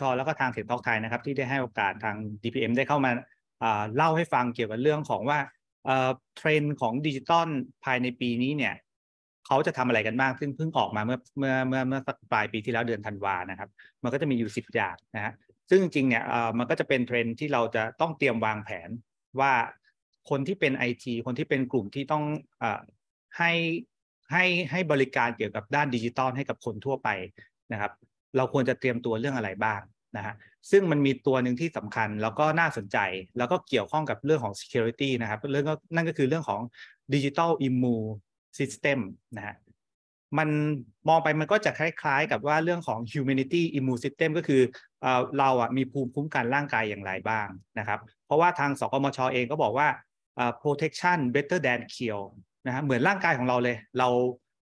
ช แล้วก็ทางเข็มทอกไทยนะครับที่ได้ให้โอกาสทาง DPM ได้เข้ามา เล่าให้ฟังเกี่ยวกับเรื่องของว่าเทรนด์ของดิจิตอลภายในปีนี้เนี่ยเขาจะทำอะไรกันบ้างซึ่งเพิ่งออกมาเมื่อเมื่อเมื่อเมื่อสักปลายปีที่แล้วเดือนธันวานะครับ มันก็จะมีอยู่สิบอย่างนะฮะซึ่งจริงเนี่ยมันก็จะเป็นเทรนด์ที่เราจะต้องเตรียมวางแผน ว่าคนที่เป็นไอทีคนที่เป็นกลุ่มที่ต้องอให้ให้ให้บริการเกี่ยวกับด้านดิจิตอลให้กับคนทั่วไปนะครับเราควรจะเตรียมตัวเรื่องอะไรบ้างนะฮะซึ่งมันมีตัวหนึ่งที่สำคัญ แล้วก็น่าสนใจ แล้วก็เกี่ยวข้องกับเรื่องของ security นะครับเรื่องก็นั่นก็คือเรื่องของ digital immune system นะฮะมันมองไปมันก็จะคล้ายๆกับว่าเรื่องของ humanity immune system ก็คือเราอ่ะมีภูมิคุ้มกันร่างกายอย่างไรบ้างนะครับ เพราะว่าทางสกมชอเองก็บอกว่า protection better than cure นะฮะเหมือนร่างกายของเราเลยเรา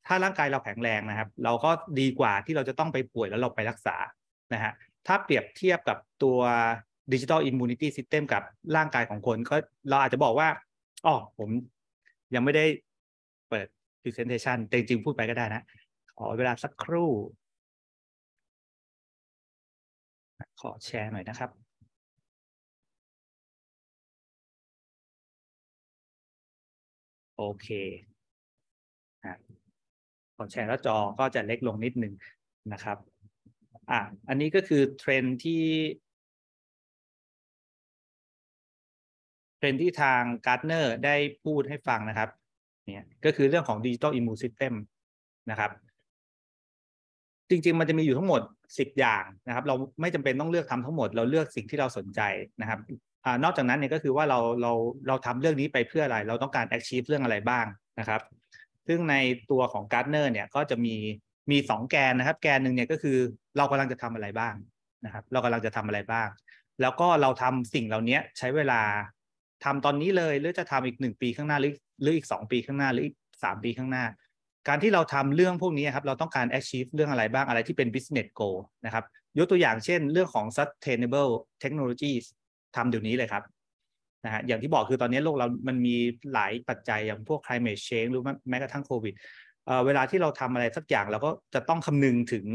ถ้าร่างกายเราแข็งแรงนะครับ เราก็ดีกว่าที่เราจะต้องไปป่วยแล้วเราไปรักษานะฮะถ้าเปรียบเทียบกับตัวดิจิทัลอิมมูนิตี้ซิสเต็มกับร่างกายของคนก็เราอาจจะบอกว่าอ๋อผมยังไม่ได้เปิดพรีเซนเทชันแต่จริงๆ พูดไปก็ได้นะขอเวลาสักครู่ ขอแชร์หน่อยนะครับ โอเคผลแชร์หน้าจอก็จะเล็กลงนิดหนึ่งนะครับอ่ะอันนี้ก็คือเทรนที่เทรนที่ทางการ์ดเนอร์ได้พูดให้ฟังนะครับเนี่ยก็คือเรื่องของดิจิตอลอิมูซิสเต็มนะครับจริงๆมันจะมีอยู่ทั้งหมด10อย่างนะครับเราไม่จำเป็นต้องเลือกทำทั้งหมด เราเลือกสิ่งที่เราสนใจนะครับอนอกจากนั้นเนี่ยก็คือว่าเราเราเราทำเรื่องนี้ไปเพื่ออะไร เราต้องการ achieve เรื่องอะไรบ้างนะครับซึ่งในตัวของการ์ดเนอร์เนี่ยก็จะมีมีสองแกนนะครับ แกนหนึ่งเนี่ยก็คือเรากำลังจะทำอะไรบ้างนะครับ เรากำลังจะทำอะไรบ้าง แล้วก็เราทำสิ่งเหล่านี้ใช้เวลา ทำตอนนี้เลยหรือจะทำอีกหนึ่งปีข้างหน้าหรือหรืออีกสองปีข้างหน้าหรืออีกสามปีข้างหน้า การที่เราทำเรื่องพวกนี้ครับ เราต้องการ achieve เรื่องอะไรบ้างอะไรที่เป็น business goal นะครับยกตัวอย่างเช่นเรื่องของ sustainable technologies ทำเดี๋ยวนี้เลยครับนะฮะอย่างที่บอกคือตอนนี้โลกเรามันมีหลายปัจจัย อย่างพวก climate change หรือแม้กระทั่งโควิดเวลาที่เราทำอะไรสักอย่าง เราก็จะต้องคำนึงถึง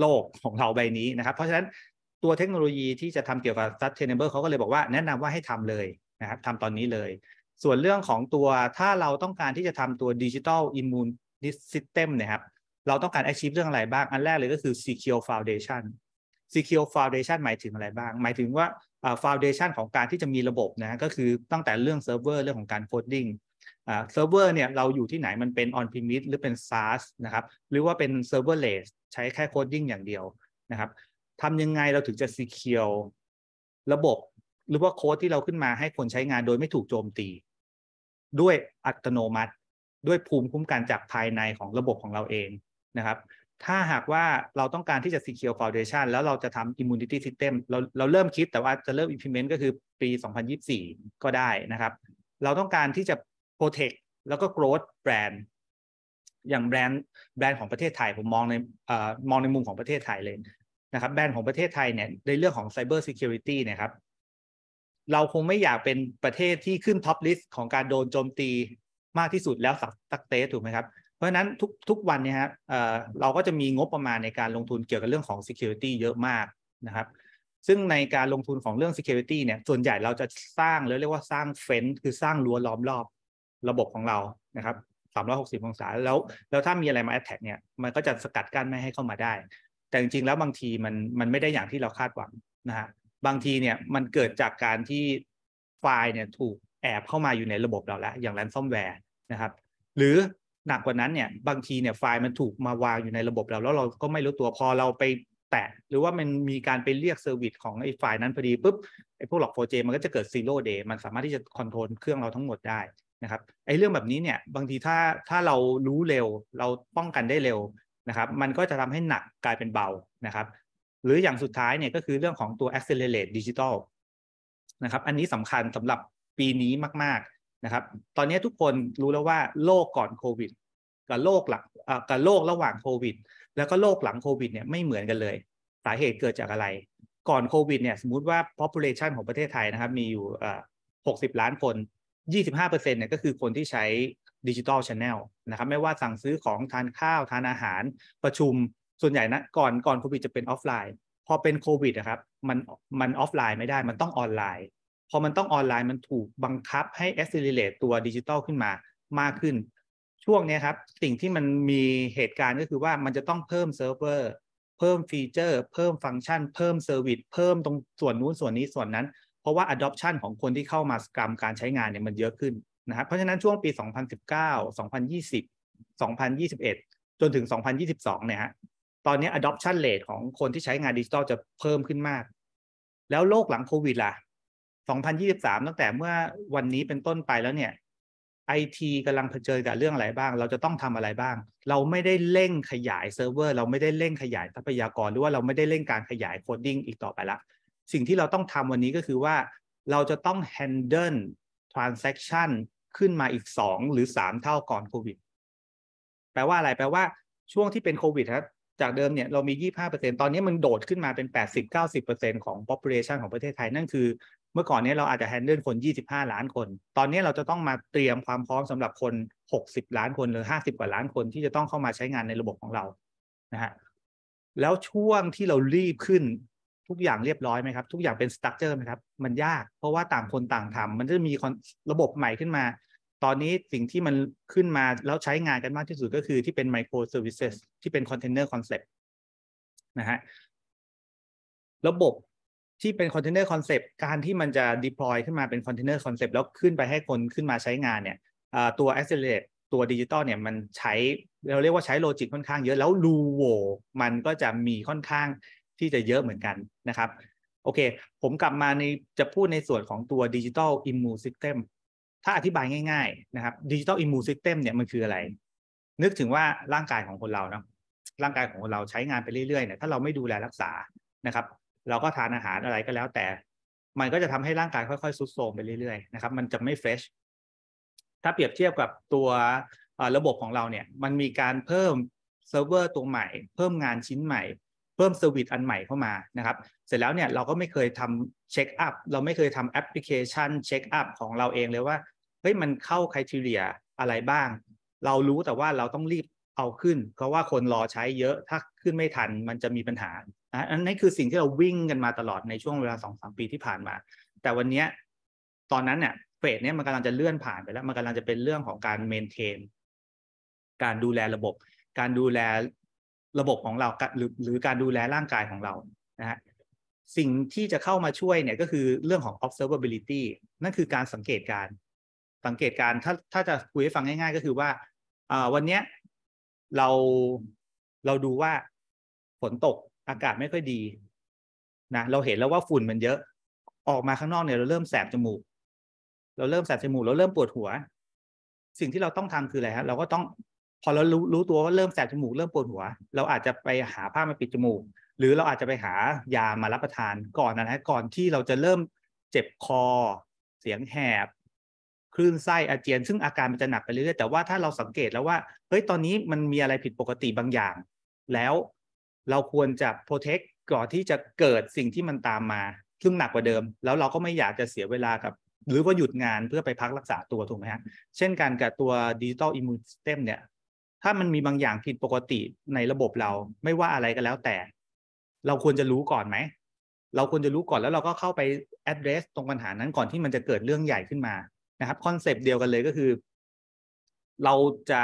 โลกของเราใบนี้นะครับ เพราะฉะนั้นตัวเทคโนโลยีที่จะทำเกี่ยวกับ sustainable เขาก็เลยบอกว่าแนะนำว่าให้ทำเลยนะครับทำตอนนี้เลย ส่วนเรื่องของตัวถ้าเราต้องการที่จะทำตัว digital immune system นะครับเราต้องการ achieve เรื่องอะไรบ้างอันแรกเลยก็คือ secure foundation secure foundation หมายถึงอะไรบ้าง หมายถึงว่าฟาวเดชันของการที่จะมีระบบนะก็คือตั้งแต่เรื่องเซิร์ฟเวอร์เรื่องของการโคดดิ้งเซิร์ฟเวอร์เนี่ยเราอยู่ที่ไหนมันเป็นออนพิมิตหรือเป็น SaaS นะครับ หรือว่าเป็นเซิร์ฟเวอร์เลสใช้แค่โคดดิ้งอย่างเดียวนะครับทำยังไงเราถึงจะซีเคียวระบบ หรือว่าโค้ดที่เราขึ้นมาให้คนใช้งานโดยไม่ถูกโจมตี ด้วยอัตโนมัติ ด้วยภูมิคุ้มกันจากภายในของระบบของเราเองนะครับถ้าหากว่าเราต้องการที่จะ secure foundation แล้วเราจะทำ immunity system เราเราเริ่มคิดแต่ว่าจะเริ่ม implement ก็คือปี 2024 ก็ได้นะครับ เราต้องการที่จะ protect แล้วก็ growth brand อย่างแบรนด์แบรนด์ของประเทศไทย ผมมองในเอ่อมองในมุมของประเทศไทยเลยนะครับแบรนด์ของประเทศไทยเนี่ยในเรื่องของ cyber security นะครับ เราคงไม่อยากเป็นประเทศที่ขึ้น top list ของการโดนโจมตีมากที่สุดแล้วสักตักเตสถูกไหมครับราะฉะนั้นทุกทุกวันเนี่ยฮะเเราก็จะมีงบประมาณในการลงทุนเกี่ยวกับเรื่องของ security เยอะมากนะครับ ซึ่งในการลงทุนของเรื่อง security เนี่ย ส่วนใหญ่เราจะสร้างเรียกว่าสร้างเฟ้นคือสร้างรั้วล้อมรอบระบบของเรานะครับ 360 องศาแล้วแล้วถ้ามีอะไรมาแอตแทกเนี่ย มันก็จะสกัดกั้นไม่ให้เข้ามาได้ แต่จริง ๆ แล้วบางทีมันมันไม่ได้อย่างที่เราคาดหวังนะฮะบางทีเนี่ยมันเกิดจากการที่ไฟล์เนี่ยถูกแอบเข้ามาอยู่ในระบบเราแล้ว อย่างแรนซอมแวร์นะครับ หรือหนักกว่านั้นเนี่ยบางทีเนี่ยไฟล์มันถูกมาวางอยู่ในระบบเราแล้วเราก็ไม่รู้ตัวพอเราไปแตะ หรือว่ามันมีการไปเรียกเซอร์วิสของไอ้ไฟล์นั้น พอดีปุ๊บไอ้พวกหลอก 4J มันก็จะเกิดซีโร่เดย์มันสามารถที่จะคอนโทรลเครื่องเราทั้งหมดได้นะครับไอ้เรื่องแบบนี้เนี่ยบางทีถ้าถ้าเรารู้เร็วเราป้องกันได้เร็วนะครับ มันก็จะทำให้หนักกลายเป็นเบานะครับ หรืออย่างสุดท้ายเนี่ยก็คือเรื่องของตัว accelerate digital นะครับอันนี้สำคัญสำหรับปีนี้มากนะครับ ตอนนี้ทุกคนรู้แล้วว่าโลกก่อนโควิดกับโลกหลังกับโลกระหว่างโควิด แล้วก็โลกหลังโควิดเนี่ยไม่เหมือนกันเลยสาเหตุเกิดจากอะไร ก่อนโควิดเนี่ยสมมติว่า population ของประเทศไทยนะครับมีอยู่ 60 ล้านคน 25%เนี่ยก็คือคนที่ใช้ดิจิทัลชแนลนะครับไม่ว่าสั่งซื้อของทานข้าวทานอาหารประชุมส่วนใหญ่นะก่อนก่อนโควิดจะเป็นออฟไลน์พอเป็นโควิดนะครับ มันมันออฟไลน์ไม่ได้มันต้องออนไลน์พอมันต้องออนไลน์มันถูกบังคับให้ accelerate ตัวดิจิทัลขึ้นมามากขึ้น ช่วงนี้ครับสิ่งที่มันมีเหตุการณ์ก็คือว่ามันจะต้องเพิ่มเซิร์ฟเวอร์เพิ่มฟีเจอร์ เพิ่มฟังก์ชัน เพิ่มเซอร์วิสเพิ่มตรงส่วนนู้นส่วนนี้ส่วนนั้น เพราะว่า adoption ของคนที่เข้ามาสกรรมการใช้งานเนี่ยมันเยอะขึ้นนะครับเพราะฉะนั้นช่วงปี 2019 2020 2021 จนถึง 2022เนี่ยฮะตอนนี้ adoption rate ของคนที่ใช้งานดิจิทัลจะเพิ่มขึ้นมาก แล้วโลกหลังโควิดล่ะ2023 ตั้งแต่เมื่อวันนี้เป็นต้นไปแล้วเนี่ยไอทีกำลังเผชิญกับเรื่องอะไรบ้าง เราจะต้องทำอะไรบ้างเราไม่ได้เร่งขยายเซิร์ฟเวอร์เราไม่ได้เร่งขยายทรัพยากรหรือว่าเราไม่ได้เร่งการขยายโคดดิ้งอีกต่อไปละ สิ่งที่เราต้องทำวันนี้ก็คือว่า เราจะต้องแน a n d l e t r a n s ซ c คชันขึ้นมาอีก 2 หรือ3เท่าก่อนโควิดแปลว่าอะไรแปลว่าช่วงที่เป็นโควิดครับจากเดิมเนี่ยเรามี25%ตอนนี้มันโดดขึ้นมาเป็น 80-90%ของ population ของประเทศไทยนั่นคือเมื่อก่อนนี้เราอาจจะแฮนเดิลคน 25 ล้านคน ตอนนี้เราจะต้องมาเตรียมความพร้อมสำหรับคน 60 ล้านคนหรือ 50 กว่าล้านคน ที่จะต้องเข้ามาใช้งานในระบบของเรา นะฮะ แล้วช่วงที่เรารีบขึ้น ทุกอย่างเรียบร้อยไหมครับ ทุกอย่างเป็นสตั๊กเจอร์ไหมครับ มันยากเพราะว่าต่างคนต่างทำ มันจะมีระบบใหม่ขึ้นมา ตอนนี้สิ่งที่มันขึ้นมาแล้วใช้งานกันมากที่สุดก็คือที่เป็นไมโครเซอร์วิสที่เป็นคอนเทนเนอร์คอนเซ็ปต์นะฮะ ระบบที่เป็นคอนเทนเนอร์คอนเซปต์การที่มันจะ deploy ขึ้นมาเป็นคอนเทนเนอร์คอนเซปต์แล้วขึ้นไปให้คนขึ้นมาใช้งานเนี่ยตัว accelerate ตัวดิจิตอลเนี่ยมันใช้เราเรียกว่าใช้โลจิกค่อนข้างเยอะ แล้วรูโวมันก็จะมีค่อนข้างที่จะเยอะเหมือนกันนะครับ โอเค ผมกลับมาในจะพูดในส่วนของตัวดิจิตอลอิมมูซิสเต็มถ้าอธิบายง่าย ๆ นะครับดิจิตอลอิมมูซิสเต็มเนี่ยมันคืออะไร นึกถึงว่าร่างกายของคนเราเนาะร่างกายของคนเราใช้งานไปเรื่อยๆเนี่ยถ้าเราไม่ดูแลรักษานะครับเราก็ทานอาหารอะไรก็แล้วแต่ มันก็จะทำให้ร่างกายค่อยๆซุดโทรมไปเรื่อยๆนะครับ มันจะไม่เฟรช ถ้าเปรียบเทียบกับตัวระบบของเราเนี่ย มันมีการเพิ่มเซิร์ฟเวอร์ตัวใหม่ เพิ่มงานชิ้นใหม่ เพิ่มเซอร์วิสอันใหม่เข้ามานะครับ เสร็จแล้วเนี่ยเราก็ไม่เคยทำเช็คอัพ เราไม่เคยทำแอปพลิเคชันเช็คอัพของเราเองเลยว่า เฮ้ยมันเข้าคุณทิเรียอะไรบ้าง เรารู้แต่ว่าเราต้องรีบเอาขึ้น เพราะว่าคนรอใช้เยอะ ถ้าขึ้นไม่ทันมันจะมีปัญหาอันนี้คือสิ่งที่เราวิ่งกันมาตลอดในช่วงเวลาสองสามปีที่ผ่านมา แต่วันนี้ตอนนั้นเนี่ยเฟสเนี่ยมันกำลังจะเลื่อนผ่านไปแล้ว มันกำลังจะเป็นเรื่องของการเมนเทนการดูแลระบบการดูแลระบบของเราหรือหรือการดูแลร่างกายของเรานะฮะสิ่งที่จะเข้ามาช่วยเนี่ยก็คือเรื่องของ observability นั่นคือการสังเกตการสังเกตการถ้าถ้าจะคุยให้ฟังง่ายๆ ก็คือว่าวันนี้เราเราดูว่าฝนตกอากาศไม่ค่อยดีนะเราเห็นแล้วว่าฝุ่นมันเยอะออกมาข้างนอกเนี่ยเราเริ่มแสบจมูก เราเริ่มแสบจมูกเราเริ่มปวดหัวสิ่งที่เราต้องทำคืออะไรฮะ เราก็ต้องพอเรารู้รู้ตัวว่า เริ่มแสบจมูกเริ่มปวดหัวเราอาจจะไปหาผ้ามาปิดจมูกหรือเราอาจจะไปหายามารับประทานก่อนนะฮะก่อนที่เราจะเริ่มเจ็บคอ เสียงแหบคลื่นไส้อาเจียน ซึ่งอาการมันจะหนักไปเรื่อยๆแต่ว่าถ้าเราสังเกตแล้วว่าเฮ้ยตอนนี้มันมีอะไรผิดปกติบางอย่าง แล้วเราควรจะโปรเทคก่อนที่จะเกิดสิ่งที่มันตามมาซึ่งหนักกว่าเดิม แล้วเราก็ไม่อยากจะเสียเวลากับ หรือว่าหยุดงานเพื่อไปพักรักษาตัว ถูกไหมฮะเช่นการกับตัวดิจิตอลอิมมูนสเต็มเนี่ย ถ้ามันมีบางอย่างผิดปกติในระบบเราไม่ว่าอะไรก็แล้วแต่ เราควรจะรู้ก่อนไหม เราควรจะรู้ก่อนแล้วเราก็เข้าไป address ตรงปัญหานั้นก่อนที่มันจะเกิดเรื่องใหญ่ขึ้นมานะครับคอนเซปต์เดียวกันเลยก็คือเราจะ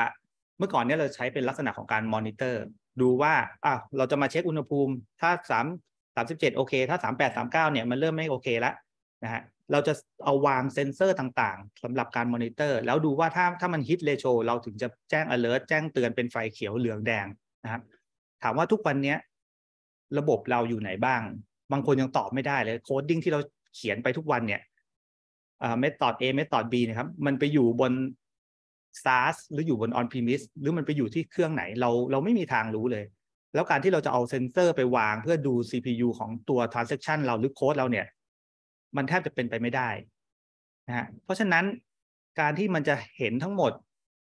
เมื่อก่อนเนี้ยเราใช้เป็นลักษณะของการมอนิเตอร์ดูว่าอ่ะเราจะมาเช็คอุณหภูมิ ถ้าสามสามสิบเจ็ดโอเค ถ้าสามแปดสามเก้าเนี่ยมันเริ่มไม่โอเคแล้วนะฮะเราจะเอาวางเซ็นเซอร์ต่างๆ สำหรับการมอนิเตอร์แล้วดูว่าถ้าถ้ามันฮิตเลโชเราถึงจะแจ้ง alert แจ้งเตือนเป็นไฟเขียวเหลืองแดงนะครับถามว่าทุกวันนี้ระบบเราอยู่ไหนบ้าง บางคนยังตอบไม่ได้เลยโคดดิ้งที่เราเขียนไปทุกวันเนี่ยเมธอด A เมธอด B นะครับมันไปอยู่บน SaaS หรืออยู่บน on premise หรือมันไปอยู่ที่เครื่องไหน เราเราไม่มีทางรู้เลย แล้วการที่เราจะเอาเซ็นเซอร์ไปวางเพื่อดู CPU ของตัว transaction เราหรือโค้ดเราเนี่ย มันแทบจะเป็นไปไม่ได้นะฮะเพราะฉะนั้นการที่มันจะเห็นทั้งหมด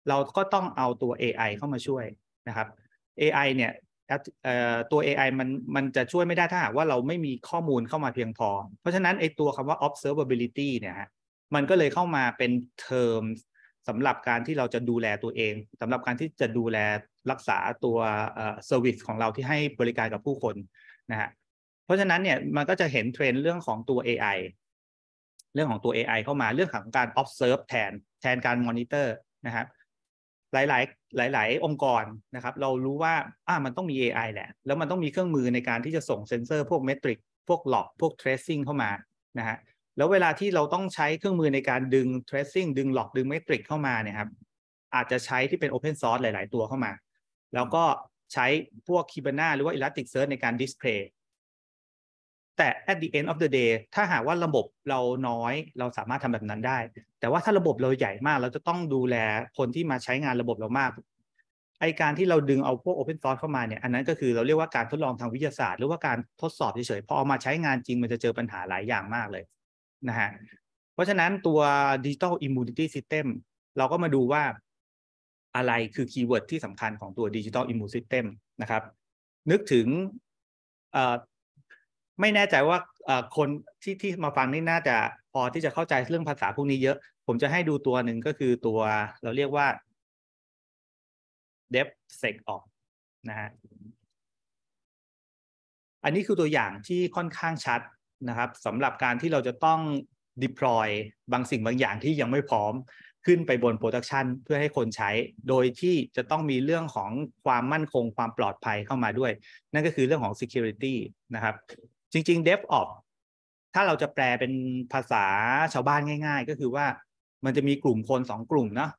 เราก็ต้องเอาตัว AI เข้ามาช่วยนะครับ AI เนี่ยตัว AI มันมันจะช่วยไม่ได้ถ้าหากว่าเราไม่มีข้อมูลเข้ามาเพียงพอเพราะฉะนั้นไอตัวคำว่า observability เนี่ยฮะมันก็เลยเข้ามาเป็น terms สำหรับการที่เราจะดูแลตัวเอง สำหรับการที่จะดูแลรักษาตัวเซอร์วิสของเราที่ให้บริการกับผู้คนนะฮะเพราะฉะนั้นเนี่ยมันก็จะเห็นเทรนด์เรื่องของตัว AI เรื่องของตัว AI เข้ามาเรื่องของการ observe แทน แทนการ monitor นะครับหลายๆหลาย ๆ องค์กรนะครับ เรารู้ว่าอ่ามันต้องมี AI แหละแล้วมันต้องมีเครื่องมือในการที่จะส่งเซนเซอร์ พวกเมทริกพวกหลอกพวก tracing เข้ามานะฮะแล้วเวลาที่เราต้องใช้เครื่องมือในการดึง tracing ดึงหลอกดึงเมตริกเข้ามาเนี่ยครับ อาจจะใช้ที่เป็น open source หลาย ๆ ตัวเข้ามา แล้วก็ใช้พวก Kibana หรือว่า Elasticsearch ในการ display แต่ at the end of the day ถ้าหากว่าระบบเราน้อย เราสามารถทำแบบนั้นได้ แต่ว่าถ้าระบบเราใหญ่มาก เราจะต้องดูแลคนที่มาใช้งานระบบเรามาก ไอการที่เราดึงเอาพวก Open Source เข้ามาเนี่ย อันนั้นก็คือเราเรียกว่าการทดลองทางวิทยาศาสตร์หรือว่าการทดสอบเฉยๆ พอเอามาใช้งานจริง มันจะเจอปัญหาหลายอย่างมากเลยนะฮะเพราะฉะนั้นตัว Digital Immunity System เราก็มาดูว่าอะไรคือคีย์เวิร์ดที่สำคัญของตัว Digital Immune System นะครับ นึกถึงไม่แน่ใจว่าคนที่ที่มาฟังนี่น่าจะ พอที่จะเข้าใจเรื่องภาษาพวกนี้เยอะ ผมจะให้ดูตัวหนึ่งก็คือตัวเราเรียกว่า d e v s e c ออกนะฮะอันนี้คือตัวอย่างที่ค่อนข้างชัดนะครับสำหรับการที่เราจะต้อง deploy บางสิ่งบางอย่างที่ยังไม่พร้อมขึ้นไปบนโปรดักชันเพื่อให้คนใช้ โดยที่จะต้องมีเรื่องของความมั่นคงความปลอดภัยเข้ามาด้วย นั่นก็คือเรื่องของ security นะครับ จริงๆ DevOps ถ้าเราจะแปลเป็นภาษาชาวบ้านง่ายๆ ก็คือว่ามันจะมีกลุ่มคนสองกลุ่มเนาะ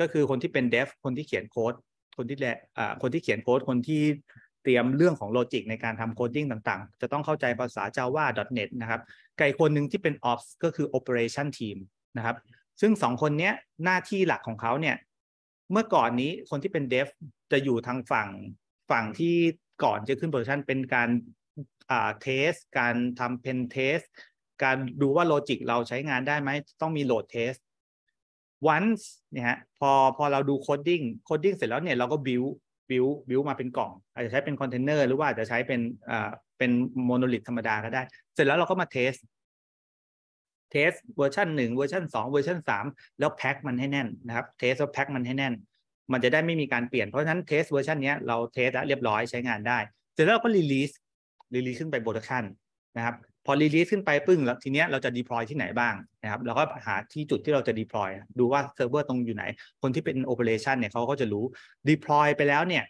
ก็คือคนที่เป็น dev คนที่เขียนโค้ด คนที่แหละคนที่เขียนโค้ดคนที่เตรียมเรื่องของโลจิกในการทำโคดดิ้งต่างๆ จะต้องเข้าใจภาษา Java .NET นะครับไก่คนหนึ่งที่เป็น Ops ก็คือ Operation Team นะครับ ซึ่งสองคนนี้หน้าที่หลักของเขาเนี่ย เมื่อก่อนนี้คนที่เป็นเดฟจะอยู่ทางฝั่งฝั่งที่ก่อนจะขึ้นโปรดักชันเป็นการอ่าเทส การทำเพนเทสการดูว่าโลจิกเราใช้งานได้ไหม ต้องมีโหลดเทส once เนี่ยฮะ พอพอเราดูโคดดิ้งโคดดิ้งเสร็จแล้วเนี่ยเราก็บิวบิวบิวมาเป็นกล่อง อาจจะใช้เป็นคอนเทนเนอร์หรือว่าอาจจะใช้เป็นอ่าเป็นโมโนลิทธรรมดาก็ได้ เสร็จแล้วเราก็มาเทสเทสเวอร์ชันหนึ่งเวอร์ชันสองเวอร์ชันสามแล้วแพ็คมันให้แน่น นะครับเทสแล้วแพ็คมันให้แน่น มันจะได้ไม่มีการเปลี่ยน เพราะฉะนั้นเทสเวอร์ชันนี้เราเทสแล้วเรียบร้อยใช้งานได้ เสร็จแล้วเราก็รีลีสรีลีสขึ้นไปโปรดักชันนะครับพอรีลีสขึ้นไปปึ้งแล้วทีเนี้ยเราจะดีพลอยที่ไหนบ้างนะครับเราก็หาที่จุดที่เราจะดีพลอยดูว่าเซิร์ฟเวอร์ตรงอยู่ไหน คนที่เป็นโอเปอเรชันเนี่ยเขาก็จะรู้ดีพลอยไปแล้วเนี่ย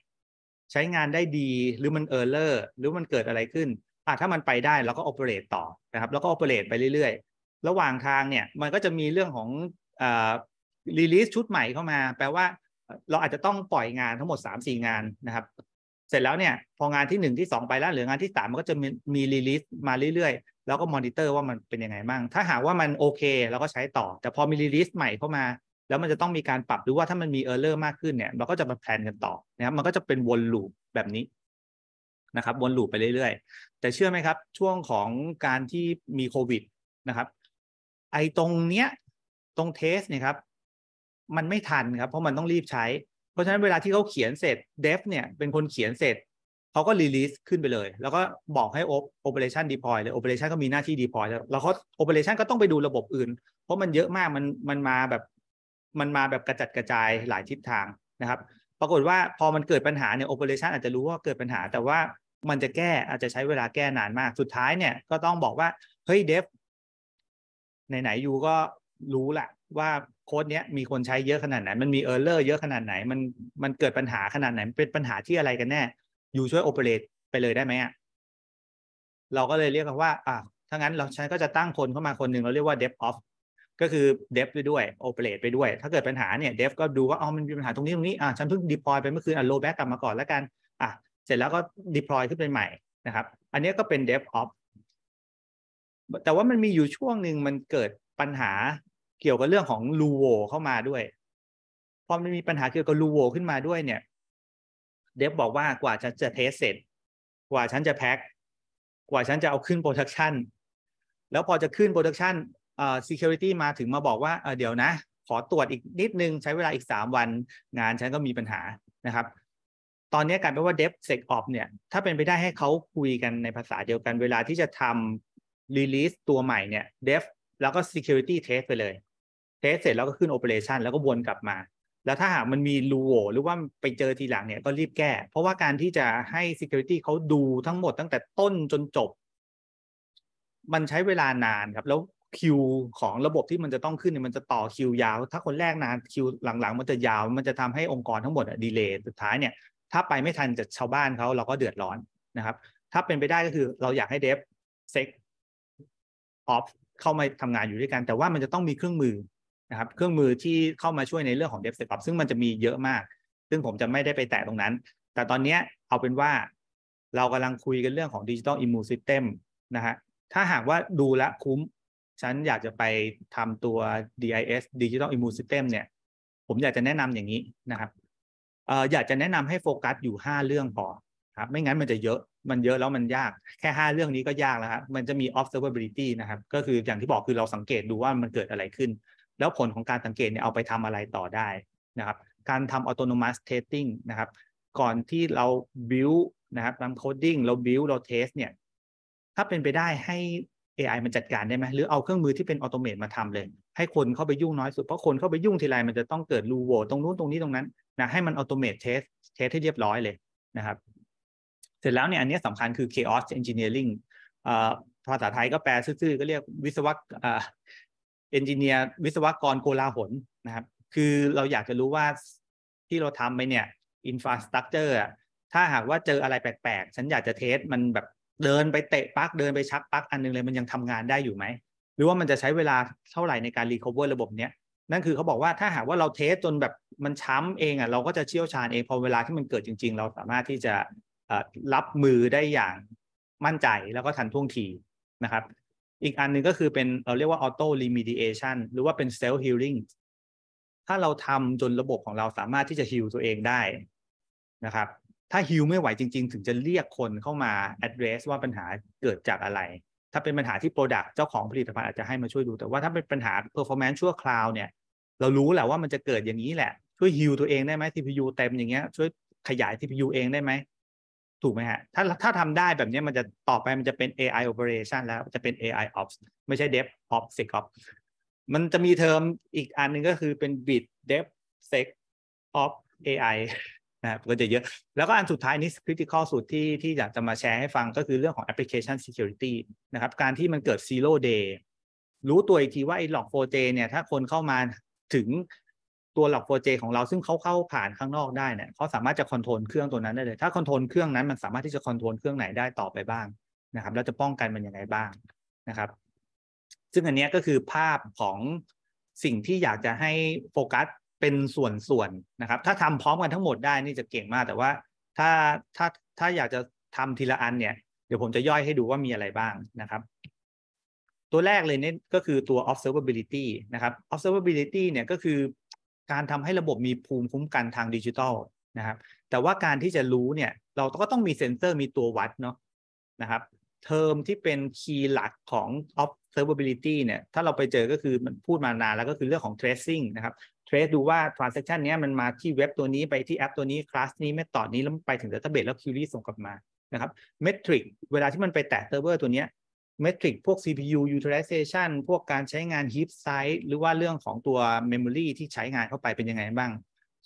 ใช้งานได้ดี หรือมันเออร์เลอร์หรือมันเกิดอะไรขึ้น อ่ะถ้ามันไปได้เราก็โอเปอเรตต่อนะครับ แล้วก็โอเปอเรตไปเรื่อยๆ ระหว่างทางเนี่ย มันก็จะมีเรื่องของอ่า r สชุดใหม่เข้ามา แปลว่าเราอาจจะต้องปล่อยงานทั้งหมด 3-4 งานนะครับเสร็จแล้วเนี่ยพองานที่หนึ่งที่สองไปแล้วหรืองานที่สามมันก็จะมีรีลิสมาเรื่อยๆ แล้วก็มอนิเตอร์ว่ามันเป็นยังไงบ้างถ้าหากว่ามันโอเคเราก็ใช้ต่อ แต่พอมีรีลิสใหม่เข้ามาแล้วมันจะต้องมีการปรับดอว่าถ้ามันมีเออร์เลอร์มากขึ้นเนี่ย เราก็จะมาแพลนกันต่อนะครับมันก็จะเป็นวนลูปแบบนี้นะครับวนลูปไปเรื่อยๆแต่เชื่อไหมครับ ช่วงของการที่มีโควิดนะครับ ไอ้ตรงเนี้ย ตรงเทสเนี่ยครับ มันไม่ทันครับ เพราะมันต้องรีบใช้เพราะฉะนั้นเวลาที่เขาเขียนเสร็จเดฟเนี่ย เป็นคนเขียนเสร็จเขาก็รีลิสขึ้นไปเลย แล้วก็บอกให้เปอเรชันดีพอย o ์เลยโอเปอเรชันก็มีหน้าที่ีพอย o ์แล้วแล้วเขาอเปอเรชันก็ต้องไปดูระบบอื่น เพราะมันเยอะมากมันมันมาแบบ มันมาแบบกระจัดกระจายหลายทิศทางนะครับ ปรากฏว่าพอมันเกิดปัญหาเนี่ยโอเปอเรชันอาจจะรู้ว่าเกิดปัญหา แต่ว่ามันจะแก้อาจจะใช้เวลาแก้นานมาก สุดท้ายเนี่ย ก็ต้องบอกว่าเฮ้ยเดฟไหนๆอยู่ก็รู้แหละว่าโค้ดเนี้ยมีคนใช้เยอะขนาดไหนมันมีเออร์เลอร์เยอะขนาดไหนมันมันเกิดปัญหาขนาดไหนเป็นปัญหาที่อะไรกันแน่ อยู่ช่วยโอเปเรตไปเลยได้ไหมอ่ะเราก็เลยเรียกว่า อ่ะถ้างั้นเราฉันก็จะตั้งคนเข้ามาคนหนึ่งเราเรียกว่า dev o f ฟก็คือเดฟไปด้วยโอเปเรตไปด้วย ถ้าเกิดปัญหาเนี่ยเดฟก็ดูว่าอ๋อมันมีปัญหาตรงนี้ตรงนี้อ่ะฉันเพิ่งดิปลอยไปเมื่อคืนอ่ะโลแบ็กกลับมาก่อนแล้วกันอ่ะเสร็จแล้วก็ดิปลอยขึ้นไปใหม่นะครับอันนี้ก็เป็น dev o อ f แต่ว่ามันมีอยู่ช่วงหนึ่งมันเกิดปัญหาเกี่ยวกับเรื่องของลูโวเข้ามาด้วย พอมันมีปัญหาเกี่ยวกับลูโวขึ้นมาด้วยเนี่ยเดฟบอกว่ากว่าฉันจะเทสเสร็จ กว่าฉันจะแพ็คกว่าฉันจะเอาขึ้นโปรดักชันแล้วพอจะขึ้นโปรดักชันเอ่อียวริตี้มาถึงมาบอกว่าเออเดี๋ยวนะ ขอตรวจอีกนิดนึงใช้เวลาอีกสามวันงานฉันก็มีปัญหานะครับ ตอนนี้กลายเป็นว่าดฟเซ็กออฟเนี่ย ถ้าเป็นไปได้ให้เขาคุยกันในภาษาเดียวกัน เวลาที่จะทำรีลิสตัวใหม่เนี่ยเดฟแล้วก็ security test ไปเลย test เสร็จแล้วก็ขึ้น operation แล้วก็วนกลับมา แล้วถ้าหากมันมีรูโหวหรือว่าไปเจอทีหลังเนี่ยก็รีบแก้ เพราะว่าการที่จะให้ security เขาดูทั้งหมดตั้งแต่ต้นจนจบ มันใช้เวลานานครับ แล้วคิวของระบบที่มันจะต้องขึ้นเนี่ยมันจะต่อคิวยาว ถ้าคนแรกนานคิวหลังๆ มันจะยาว มันจะทำให้องค์กรทั้งหมดดีเลย์ สุดท้ายเนี่ย ถ้าไปไม่ทันจะชาวบ้านเขาเราก็เดือดร้อนนะครับ ถ้าเป็นไปได้ก็คือเราอยากให้เดฟเซ็กออฟเข้ามาทำงานอยู่ด้วยกันแต่ว่ามันจะต้องมีเครื่องมือนะครับเครื่องมือที่เข้ามาช่วยในเรื่องของ DevSecOps ซึ่งมันจะมีเยอะมาก ซึ่งผมจะไม่ได้ไปแตะตรงนั้น แต่ตอนนี้เอาเป็นว่าเรากำลังคุยกันเรื่องของ Digital Immune System นะฮะถ้าหากว่าดูและคุ้ม ฉันอยากจะไปทำตัว DIS Digital Immune System เนี่ย ผมอยากจะแนะนำอย่างนี้นะครับอออยากจะแนะนำให้โฟกัสอยู่ 5 เรื่องพอครับไม่งั้นมันจะเยอะ มันเยอะแล้วมันยาก แค่5เรื่องนี้ก็ยากแล้วครับมันจะมี observability นะครับ ก็คืออย่างที่บอกคือเราสังเกตดูว่ามันเกิดอะไรขึ้น แล้วผลของการสังเกตเนี่ย เอาไปทำอะไรต่อได้นะครับ การทำ autonomous testing นะครับ ก่อนที่เรา build นะครับทำ coding เรา build เรา test เนี่ย ถ้าเป็นไปได้ให้ AI มันจัดการได้ไหม หรือเอาเครื่องมือที่เป็น a u t o m a t e มาทำเลย ให้คนเข้าไปยุ่งน้อยสุด เพราะคนเข้าไปยุ่งทีไรมันจะต้องเกิดรูโวตรงนู้นตรงนี้ตรงนั้น นะ ให้มันอัตโนมัติเทสเทสให้เรียบร้อยเลยนะครับร็จแล้วเนี่ยอันนี้สำคัญคือ chaos engineering ภาษาไทยก็แปลซื่อๆก็เรียกวิศวกเอนจิเนียร์วิศวกรโกลาหลนะครับ คือเราอยากจะรู้ว่าที่เราทำไปเนี่ยอินฟราสตรักเจอร์ถ้าหากว่าเจออะไรแปลกๆฉันอยากจะเทสมันแบบเดินไปเตะปักเดินไปชักปักอันนึงเลยมันยังทำงานได้อยู่ไหม หรือว่ามันจะใช้เวลาเท่าไหร่ในการรีคอเวอร์ระบบเนี้ยนั่นคือเขาบอกว่าถ้าหากว่าเราเทสจนแบบมันช้ำเองอ่ะเราก็จะเชี่ยวชาญเองพอเวลาที่มันเกิดจริง ๆ เราสามารถที่จะรับมือได้อย่างมั่นใจแล้วก็ทันท่วงทีนะครับ อีกอันหนึ่งก็คือเป็นเราเรียกว่าอโต้รีม e d i a t ชันหรือว่าเป็นซลล์ฮิลลิ่งถ้าเราทำจนระบบของเราสามารถที่จะฮิลตัวเองได้นะครับ ถ้าฮิลไม่ไหวจริงๆ ถึงจะเรียกคนเข้ามา address ว่าปัญหาเกิดจากอะไร ถ้าเป็นปัญหาที่ product เจ้าของผลิตภัณฑ์อาจจะให้มาช่วยดู แต่ว่าถ้าเป็นปัญหา performance ชั่วคราวเนี่ย เรารู้แหละว่ามันจะเกิดอย่างนี้แหละ ช่วยฮิลตัวเองได้ไหม CPU เต็มอย่างเงี้ยช่วยขยาย CPU เองได้ไหมถูกไหมฮะถ้าถ้าทำได้แบบนี้มันจะต่อไปมันจะเป็น AI operation แล้วจะเป็น AI ops ไม่ใช่ dev ops sec ops มันจะมีเทอมอีกอันหนึ่งก็คือเป็น bit dev sec ops AI นะครับก็จะเยอะ แล้วก็อันสุดท้ายนี้ critical สุดที่ที่อยากจะมาแชร์ให้ฟังก็คือเรื่องของ application security นะครับการที่มันเกิด zero day รู้ตัวอีกทีว่า ไอ้หลอก 4J เนี่ยถ้าคนเข้ามาถึงตัวหลัก 4J ของเราซึ่งเขาเข้าผ่านข้างนอกได้เนี่ยเขาสามารถจะคอนโทรลเครื่องตัวนั้นได้เลยถ้าคอนโทรลเครื่องนั้นมันสามารถที่จะคอนโทรลเครื่องไหนได้ต่อไปบ้างนะครับแล้วจะป้องกันมันยังไงบ้างนะครับ ซึ่งอันนี้ก็คือภาพของสิ่งที่อยากจะให้โฟกัสเป็นส่วนๆนะครับ ถ้าทำพร้อมกันทั้งหมดได้นี่จะเก่งมากแต่ว่าถ้าถ้าถ้าอยากจะทำทีละอันเนี่ยเดี๋ยวผมจะย่อยให้ดูว่ามีอะไรบ้างนะครับ ตัวแรกเลยเนี่ยก็คือตัว observability นะครับ observability เนี่ยก็คือการทำให้ระบบมีภูมิคุ้มกันทางดิจิทัลนะครับ แต่ว่าการที่จะรู้เนี่ยเราก็ต้องมีเซ็นเซอร์มีตัววัดเนาะนะครับ เทอมที่เป็นคีย์หลักของ observability เนี่ยถ้าเราไปเจอก็คือมันพูดมานานแล้วก็คือเรื่องของ tracing นะครับ trace ดูว่า transaction เนี้ยมันมาที่เว็บตัวนี้ไปที่แอปตัวนี้คลาสนี้ m ม t ต่อนี้แล้วไปถึง database แล้ว query ส่งกลับมานะครับ metric เวลาที่มันไปแตะเซิร์ฟเวอร์ตัวเนี้ยเมทริกพวก CPU utilization พวกการใช้งาน heap size หรือว่าเรื่องของตัว memory ที่ใช้งานเข้าไปเป็นยังไงบ้าง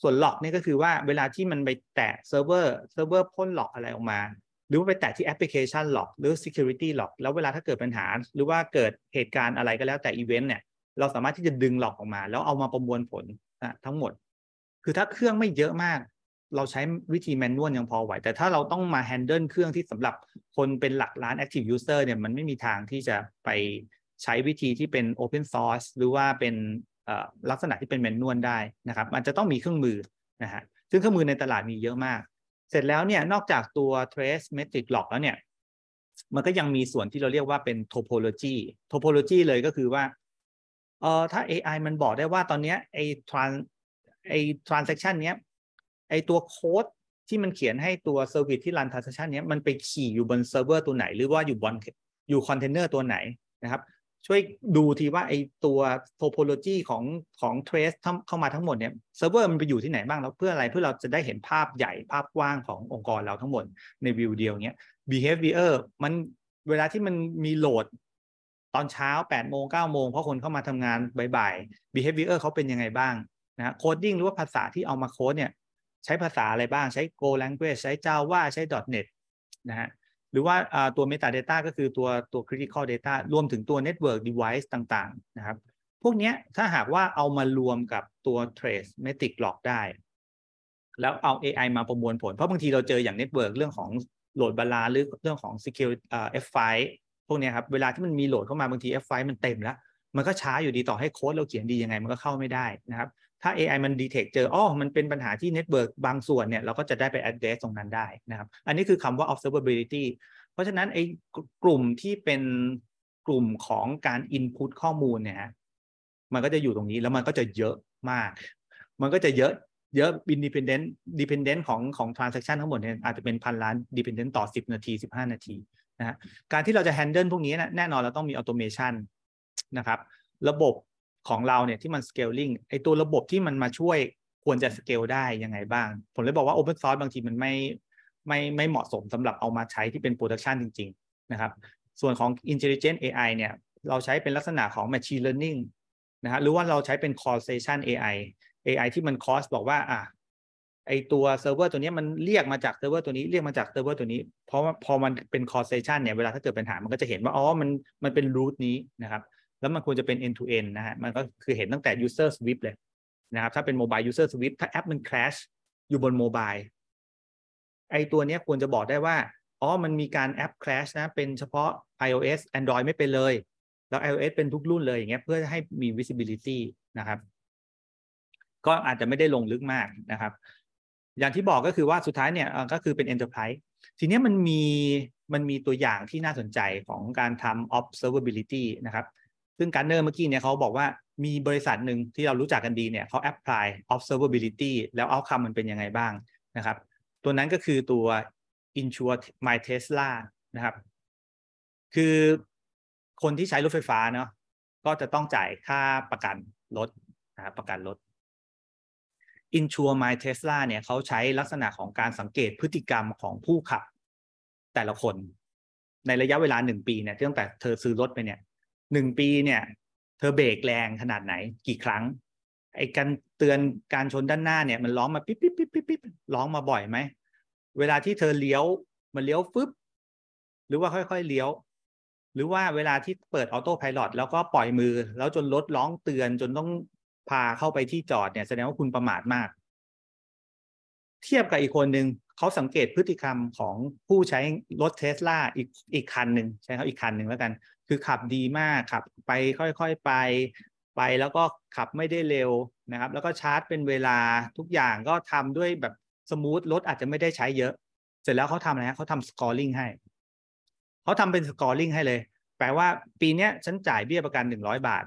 ส่วน log นี่ก็คือว่าเวลาที่มันไปแตะเซิร์ฟเวอร์เซิร์ฟเวอร์พ่น l o g อะไรออกมา หรือว่าไปแตะที่แอปพลิเคชัน l o g หรือ security l o g แล้วเวลาถ้าเกิดปัญหาหรือว่าเกิดเหตุการณ์อะไรก็แล้วแต่อีเวนต์เนี่ย เราสามารถที่จะดึง l o g ออกมาแล้วเอามาประมวลผลทั้งหมด คือถ้าเครื่องไม่เยอะมากเราใช้วิธีแมนนวลยังพอไหว แต่ถ้าเราต้องมาแฮนเดิลเครื่องที่สำหรับคนเป็นหลักล้าน Active User เนี่ยมันไม่มีทางที่จะไปใช้วิธีที่เป็น Open Source หรือว่าเป็นลักษณะที่เป็นแมนนวลได้นะครับ มันจะต้องมีเครื่องมือนะฮะซึ่งเครื่องมือในตลาดมีเยอะมาก เสร็จแล้วเนี่ย นอกจากตัว trace metric log แล้วเนี่ยมันก็ยังมีส่วนที่เราเรียกว่าเป็น topology topology เลยก็คือว่าเออถ้า AI มันบอกได้ว่าตอนเนี้ยไอ้ t r a ไอ้ transaction เนี้ยไอตัวโค้ดที่มันเขียนให้ตัวเซอร์วิสที่รันทรานซัชันนี้ มันไปขี่อยู่บนเซิร์ฟเวอร์ตัวไหนหรือว่าอยู่บนอยู่คอนเทนเนอร์ตัวไหนนะครับ ช่วยดูทีว่าไอตัวโทโพโลจีของของเทรสเข้ามาทั้งหมดเนี่ยเซิร์ฟเวอร์มันไปอยู่ที่ไหนบ้างแล้ว เพื่ออะไรเพื่อเราจะได้เห็นภาพใหญ่ภาพกว้างขององค์กรเราทั้งหมดในวิวเดียวเนี้ย behavior มันเวลาที่มันมีโหลดตอนเช้า8โมง9โมง เพราะคนเข้ามาทำงานบ่าย behavior เขาเป็นยังไงบ้างนะโคดดิ้งหรือว่าภาษาที่เอามาโค้ดเนี่ยใช้ภาษาอะไรบ้างใช้ Go Language ใช้ Java ใช้ .NET นะฮะหรือว่าตัว Metadata ก็คือตัวตัว Critical Data รวมถึงตัว Network Device ต่างๆ นะครับพวกนี้ถ้าหากว่าเอามารวมกับตัว Trace Metric Log ได้ แล้วเอา AI มาประมวลผล เพราะบางทีเราเจออย่าง Network เรื่องของโหลดบาลานหรือเรื่องของ Secure F5 พวกนี้ครับเวลาที่มันมีโหลดเข้ามาบางที F5 มันเต็มแล้วมันก็ช้าอยู่ดีต่อให้โค้ดเราเขียนดียังไงมันก็เข้าไม่ได้นะครับ ถ้า AI มันดีเทคเจออ๋อมันเป็นปัญหาที่เน็ตเวิร์กบางส่วนเนี่ยเราก็จะได้ไป address ตรงนั้นได้นะครับ อันนี้คือคำว่า observability เพราะฉะนั้นไอ้กลุ่มที่เป็นกลุ่มของการ input ข้อมูลเนี่ยมันก็จะอยู่ตรงนี้แล้วมันก็จะเยอะมาก มันก็จะเยอะเยอะบินดิพเอนเดนต์ดิพเอนเดนต์ของของทราน a c คชันทั้งหมดเนี่ยอาจจะเป็นพันล้านดิพเอนเดนต์ต่อ10นาที15นาทีนะะการที่เราจะแฮนเดิลพวกนี้นะแน่นอนเราต้องมีออโตเมชันนะครับระบบของเราเนี่ยที่มัน scaling ไอตัวระบบที่มันมาช่วยควรจะ scale ได้ยังไงบ้าง ผมเลยบอกว่า open source บางทีมันไม่ไม่ไม่เหมาะสมสำหรับเอามาใช้ที่เป็น production จริงๆนะครับส่วนของ intelligent AI เนี่ยเราใช้เป็นลักษณะของ machine learning นะฮะหรือว่าเราใช้เป็น causation AI AI ที่มันคอสบอกว่าอ่ะไอตัวเซิร์ฟเวอร์ตัวนี้มันเรียกมาจากเซิร์ฟเวอร์ตัวนี้เรียกมาจากเซิร์ฟเวอร์ตัวนี้เพราะพอมันเป็น c อร s a t i o n เนี่ยเวลาถ้าเกิดปัญหามันก็จะเห็นว่าอ๋อมันมันเป็นรูทนี้นะครับแล้วมันควรจะเป็น end to end นะฮะ มันก็คือเห็นตั้งแต่ user sweep เลยนะครับ ถ้าเป็น mobile user sweep ถ้าแอปมัน crash อยู่บน mobile ไอตัวนี้ควรจะบอกได้ว่า อ๋อ มันมีการแอป crash นะ เป็นเฉพาะ iOS Android ไม่เป็นเลย แล้ว iOS เป็นทุกรุ่นเลยอย่างเงี้ย เพื่อให้มี visibility นะครับ ก็อาจจะไม่ได้ลงลึกมากนะครับ อย่างที่บอกก็คือว่าสุดท้ายเนี่ย ก็คือเป็น enterprise ทีนี้มันมี มันมีตัวอย่างที่น่าสนใจของการทำ observability นะครับซึ่งการเนอร์เมื่อกี้เนี่ยเขาบอกว่ามีบริษัทหนึ่งที่เรารู้จักกันดีเนี่ยเขา apply observability แล้ว outcome มันเป็นยังไงบ้างนะครับ ตัวนั้นก็คือตัว insure my tesla นะครับ คือคนที่ใช้รถไฟฟ้าเนาะก็จะต้องจ่ายค่าประกันรถนะครับประกันรถ insure my tesla เนี่ยเขาใช้ลักษณะของการสังเกตพฤติกรรมของผู้ขับ แต่ละคนในระยะเวลาหนึ่งปีเนี่ยตั้งแต่เธอซื้อรถไปเนี่ยหนึ่งปีเนี่ย เธอเบรกแรงขนาดไหนกี่ครั้งไอ้การเตือนการชนด้านหน้าเนี่ยมันร้องมาปิ๊บปิ๊บปิ๊บปิ๊บปิ๊บร้องมาบ่อยไหม เวลาที่เธอเลี้ยว มันเลี้ยวฟึบ หรือว่าค่อยๆ เลี้ยว หรือว่าเวลาที่เปิดออโต้พายロแล้วก็ปล่อยมือ แล้วจนรถร้องเตือน จนต้องพาเข้าไปที่จอดเนี่ยแสดงว่าคุณประมาทมาก เทียบกับอีกคนหนึ่งเขาสังเกตพฤติกรรมของผู้ใช้รถเทสลาอีกอีกคันหนึ่งใช่ครับอีกคันหนึ่งแล้วกันคือขับดีมากขับไปค่อยๆ ไปไปแล้วก็ขับไม่ได้เร็วนะครับ แล้วก็ชาร์จเป็นเวลาทุกอย่างก็ทำด้วยแบบสมูทรถอาจจะไม่ได้ใช้เยอะ เสร็จแล้วเขาทำอะไรฮะเขาทำสกอร์ลิงให้เขาทำเป็นสกอร์ลิงให้เลย แปลว่าปีเนี้ยฉันจ่ายเบี้ยประกันหนึ่งร้อยบาท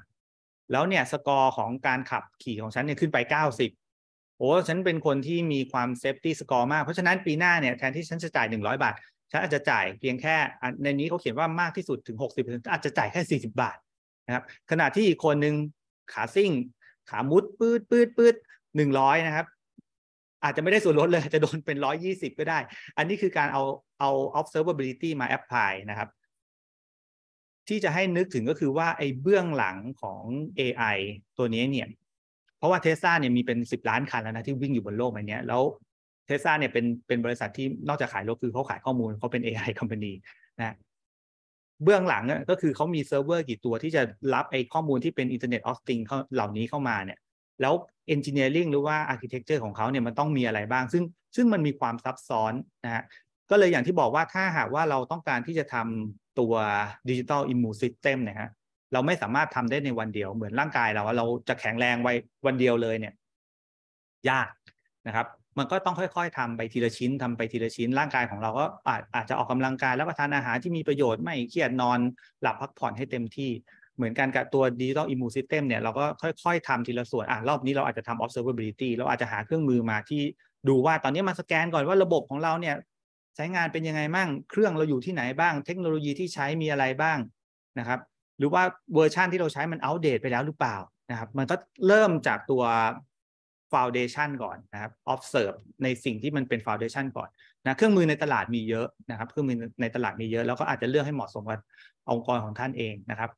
แล้วเนี่ยสกอร์ของการขับขี่ของฉันเนี่ยขึ้นไปเก้าสิบโอ้ฉันเป็นคนที่มีความเซฟตี้สกอร์มาก เพราะฉะนั้นปีหน้าเนี่ยแทนที่ฉันจะจ่ายหนึ่งร้อยบาทฉันอาจจะจ่ายเพียงแค่ในนี้เขาเขียนว่ามากที่สุดถึง 60%อาจจะจ่ายแค่ 40 บาทนะครับขณะที่อีกคนหนึ่งขาซิ่งขามุดปืดปืดปืดหนึ่งร้อยนะครับ อาจจะไม่ได้ส่วนลดเลย จะโดนเป็นร้อยยี่สิบก็ได้ อันนี้คือการเอาเอา observability มา apply นะครับ ที่จะให้นึกถึงก็คือว่าไอ้เบื้องหลังของ AI ตัวนี้เนี่ย เพราะว่าเทสซาเนี่ยมีเป็นสิบล้านคันแล้วนะที่วิ่งอยู่บนโลกใบนี้แล้วเทสซาเนี่ยเป็นเป็นบริษัทที่นอกจากขายรถคือเขาขายข้อมูลเขาเป็น AI company นะเบื้องหลังก็คือเขามีเซิร์ฟเวอร์กี่ตัวที่จะรับไอ้ข้อมูลที่เป็นอินเทอร์เน็ตออฟติงเหล่านี้เข้ามาเนี่ยแล้วเอนจิเนียริงหรือว่าอา์เคเต็กเจอร์ของเขาเนี่ยมันต้องมีอะไรบ้าง ซึ่งซึ่งมันมีความซับซ้อนนะฮะก็เลยอย่างที่บอกว่าถ้าหากว่าเราต้องการที่จะทำตัวดิจิ t a ลอิมมูซิสเต็มนะฮะเราไม่สามารถทำได้ในวันเดียวเหมือนร่างกายเราเราจะแข็งแรงไว้วันเดียวเลยเนี่ย ยากนะครับมันก็ต้องค่อย ๆ ทำไปทีละชิ้นทำไปทีละชิ้นร่างกายของเราก็อาจอาจจะออกกำลังกายแล้วก็ทานอาหารที่มีประโยชน์ไม่เครียดนอนหลับพักผ่อนให้เต็มที่เหมือนกันกับตัวดิจิตอลอิมมูซิสเต็มเนี่ย เราก็ค่อย ๆ ทำทีละส่วนอ่ะรอบนี้เราอาจจะทำอออฟเซร์เวอร์บิลิตี้เราอาจจะหาเครื่องมือมาที่ดูว่าตอนนี้มาสแกนก่อนว่าระบบของเราเนี่ย ใช้งานเป็นยังไงบ้างเครื่องเราอยู่ที่ไหนบ้างเทคโนโลยีที่ใช้มีอะไรบ้างนะครับ หรือว่าเวอร์ชันที่เราใช้มันอัปเดตไปแล้วหรือเปล่านะครับมันก็เริ่มจากตัว foundation ก่อนนะครับ observe ในสิ่งที่มันเป็น foundation ก่อนนะ เครื่องมือในตลาดมีเยอะนะครับ เครื่องมือในตลาดมีเยอะแล้วก็อาจจะเลือกให้เหมาะสมกับองค์กรของท่านเองนะครับ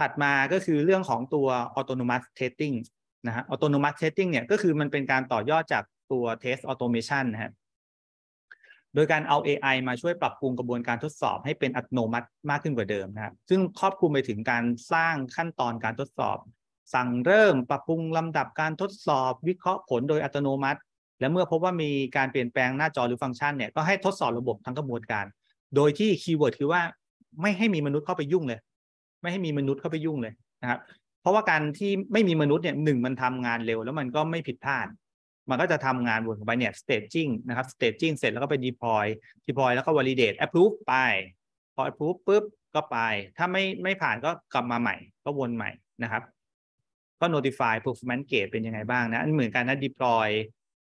ถัดมาก็คือเรื่องของตัว autonomous testing นะฮะ autonomous testing เนี่ยก็คือมันเป็นการต่อยอดจากตัว test automation นะฮะโดยการเอา AI มาช่วยปรับปรุงกระบวนการทดสอบให้เป็นอัตโนมัติมากขึ้นกว่าเดิมนะครับ ซึ่งครอบคลุมไปถึงการสร้างขั้นตอนการทดสอบสั่งเริ่ม ปรับปรุงลำดับการทดสอบวิเคราะห์ผลโดยอัตโนมัติ และเมื่อพบว่ามีการเปลี่ยนแปลงหน้าจอหรือฟังก์ชันเนี่ยก็ให้ทดสอบระบบทั้งกระบวนการ โดยที่คีย์เวิร์ดคือว่าไม่ให้มีมนุษย์เข้าไปยุ่งเลยไม่ให้มีมนุษย์เข้าไปยุ่งเลยนะครับ เพราะว่าการที่ไม่มีมนุษย์เนี่ยหนึ่งมันทำงานเร็วแล้วมันก็ไม่ผิดพลาดมันก็จะทำงานวนไปเนี่ยสเตจจิ้งนะครับสเตจจิ้งเสร็จแล้วก็ไปดีพอยดีพอยแล้วก็วอลิเดตแอปพลูฟไปพอแอปพลูฟปุ๊บก็ไป ถ้าไม่ไม่ผ่านก็กลับมาใหม่ ก็วนใหม่นะครับก็ notify performance gate เป็นยังไงบ้าง นะอันเหมือนกันนะ deploy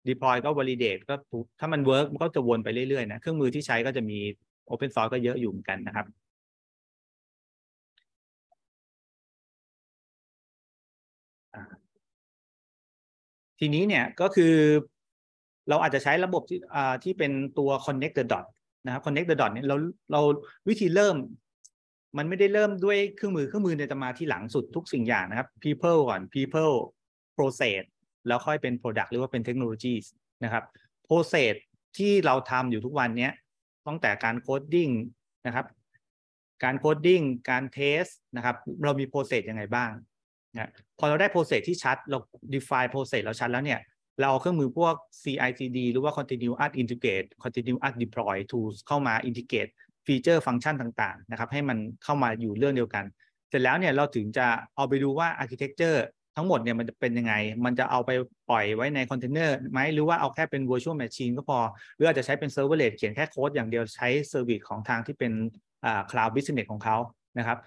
deploy ก็ validate ก็ถ้ามัน work มันก็จะวนไปเรื่อย ๆ นะ เครื่องมือที่ใช้ก็จะมี open source ก็เยอะอยู่เหมือนกันนะครับ ทีนี้เนี่ยก็คือเราอาจจะใช้ระบบที่ที่เป็นตัว connect the dot นะครับ connect the dot เนี่ยเราเราวิธีเริ่มมันไม่ได้เริ่มด้วยเครื่องมือเครื่องมือเนี่ยจะมาที่หลังสุดทุกสิ่งอย่างนะครับ people ก่อน people process แล้วค่อยเป็น product หรือว่าเป็น t e c h n o l o g นะครับ process ที่เราทำอยู่ทุกวันนี้ตั้งแต่การโคดดิ้งนะครับการโคดดิ้งการเทสนะครับ เรามี process ยังไงบ้างนะพอเราได้ process ที่ชัด เรา define process เราชัดแล้วเนี่ย เราเอาเครื่องมือพวก CICD หรือว่า Continuous Integrate Continuous Deploy Tools เข้ามา integrate ฟีเจอร์ฟังก์ชันต่างๆนะครับให้มันเข้ามาอยู่เรื่องเดียวกัน เสร็จแล้วเนี่ยเราถึงจะเอาไปดูว่าอาร์เคเต็กเจอร์ทั้งหมดเนี่ยมันจะเป็นยังไง มันจะเอาไปปล่อยไว้ในคอนเทนเนอร์ไหมหรือว่าเอาแค่เป็นว i r t u a l แมชชีนก็พอ หรืออาจจะใช้เป็นซิร์ฟเวอร์เลเขียนแค่โค้ดอย่างเดียวใช้เซอร์วิสของทางที่เป็นอ่าคลาวด์บิสเนสของเขานะครับ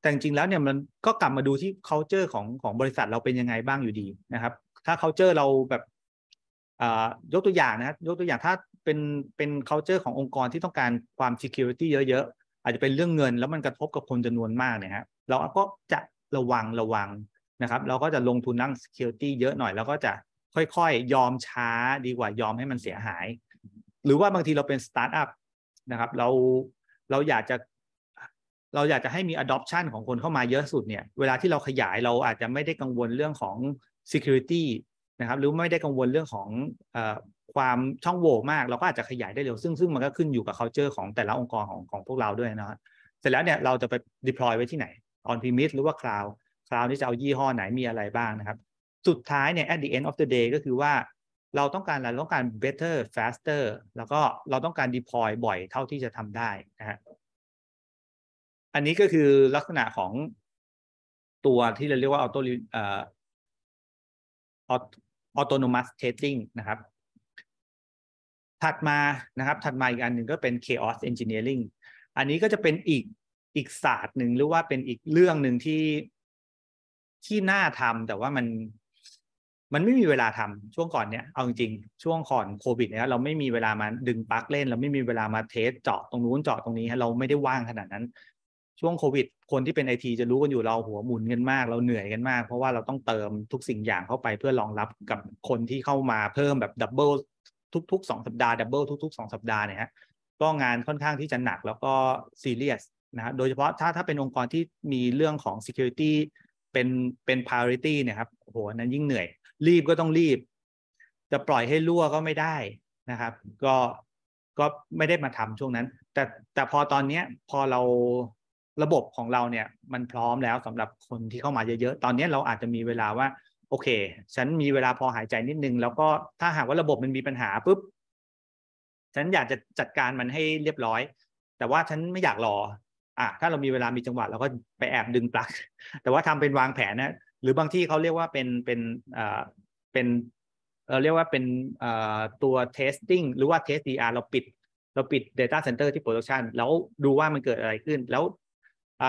แต่จริงๆ แล้วเนี่ยมันก็กลับมาดูที่คา u เจอร์ของของบริษัทเราเป็นยังไงบ้างอยู่ดีนะครับถ้าคา u เจอร์เราแบบยกตัวอย่างนะยกตัวอย่างถ้าเป็นเป็น culture ขององค์กรที่ต้องการความ security เยอะๆอาจจะเป็นเรื่องเงิน แล้วมันกระทบกับคนจำนวนมากเนี่ยฮะเราก็จะระวังระวังนะครับเราก็จะลงทุนนั่ง security เยอะหน่อย แล้วก็จะค่อยๆยอมช้าดีกว่ายอมให้มันเสียหาย หรือว่าบางทีเราเป็น startup นะครับเราเราอยากจะเราอยากจะให้มี adoption ของคนเข้ามาเยอะสุดเนี่ย เวลาที่เราขยายเราอาจจะไม่ได้กังวลเรื่องของ security นะครับหรือไม่ได้กังวลเรื่องของความช่องโหว่มากเราก็อาจจะขยายได้เร็วซึ่งซึ่งมันก็ขึ้นอยู่กับ culture ของแต่ละองค์กรของของพวกเราด้วยนะครับเสร็จแล้วเนี่ยเราจะไป deploy ไว้ที่ไหน on premise หรือว่า cloud cloud นี่จะเอายี่ห้อไหนมีอะไรบ้างนะครับ สุดท้ายเนี่ย at the end of the day ก็คือว่าเราต้องการอะไรต้องการ better faster แล้วก็เราต้องการ deploy บ่อยเท่าที่จะทำได้นะฮะอันนี้ก็คือลักษณะของ ตัวที่เราเรียกว่า auto autonomous testing นะครับ ถัดมานะครับ ถัดมาอีกอันหนึ่งก็เป็น chaos engineering อันนี้ก็จะเป็นอีกอีกศาสตร์หนึ่งหรือว่าเป็นอีกเรื่องหนึ่งที่ ที่น่าทำแต่ว่ามัน มันไม่มีเวลาทำช่วงก่อนเนี้ยเอาจริงๆ ช่วงก่อนโควิดเนี้ยเราไม่มีเวลามาดึงปลั๊กเล่น เราไม่มีเวลามาเทสเจาะตรงนู้นเจาะตรงนี้ เราไม่ได้ว่างขนาดนั้นช่วงโควิด คนที่เป็นไอทีจะรู้กันอยู่เราหัวหมุนกันมาก เราเหนื่อยกันมาก เพราะว่า เราต้องเติมทุกสิ่งอย่างเข้าไปเพื่อรองรับกับคนที่เข้ามาเพิ่มแบบดับเบิลทุกๆสองสัปดาห์ดับเบิลทุกๆสองสัปดาห์เนี่ยฮะก็งานค่อนข้างที่จะหนักแล้วก็ซีเรียสนะโดยเฉพาะ ถ้าถ้าเป็นองค์กรที่มีเรื่องของ security เป็นเป็น priority นี่ยครับโหนั้นยิ่งเหนื่อย รีบก็ต้องรีบ จะปล่อยให้รั่วก็ไม่ได้นะครับ ก็ก็ไม่ได้มาทำช่วงนั้น แต่แต่พอตอนเนี้ยพอเราระบบของเราเนี่ยมันพร้อมแล้วสำหรับคนที่เข้ามาเยอะๆตอนนี้เราอาจจะมีเวลาว่า โอเค ฉันมีเวลาพอหายใจนิดนึง แล้วก็ถ้าหากว่าระบบมันมีปัญหาปุ๊บ ฉันอยากจะจัดการมันให้เรียบร้อย แต่ว่าฉันไม่อยากรอ อ่ะถ้าเรามีเวลามีจังหวะเราก็ไปแอบดึงปลั๊กแต่ว่าทำเป็นวางแผนนะ หรือบางที่เขาเรียกว่าเป็นเป็นอ่าเป็นเราเรียกว่าเป็นตัว testing หรือว่า test DR เราปิด เราปิด data center ที่ production แล้วดูว่ามันเกิดอะไรขึ้นแล้ว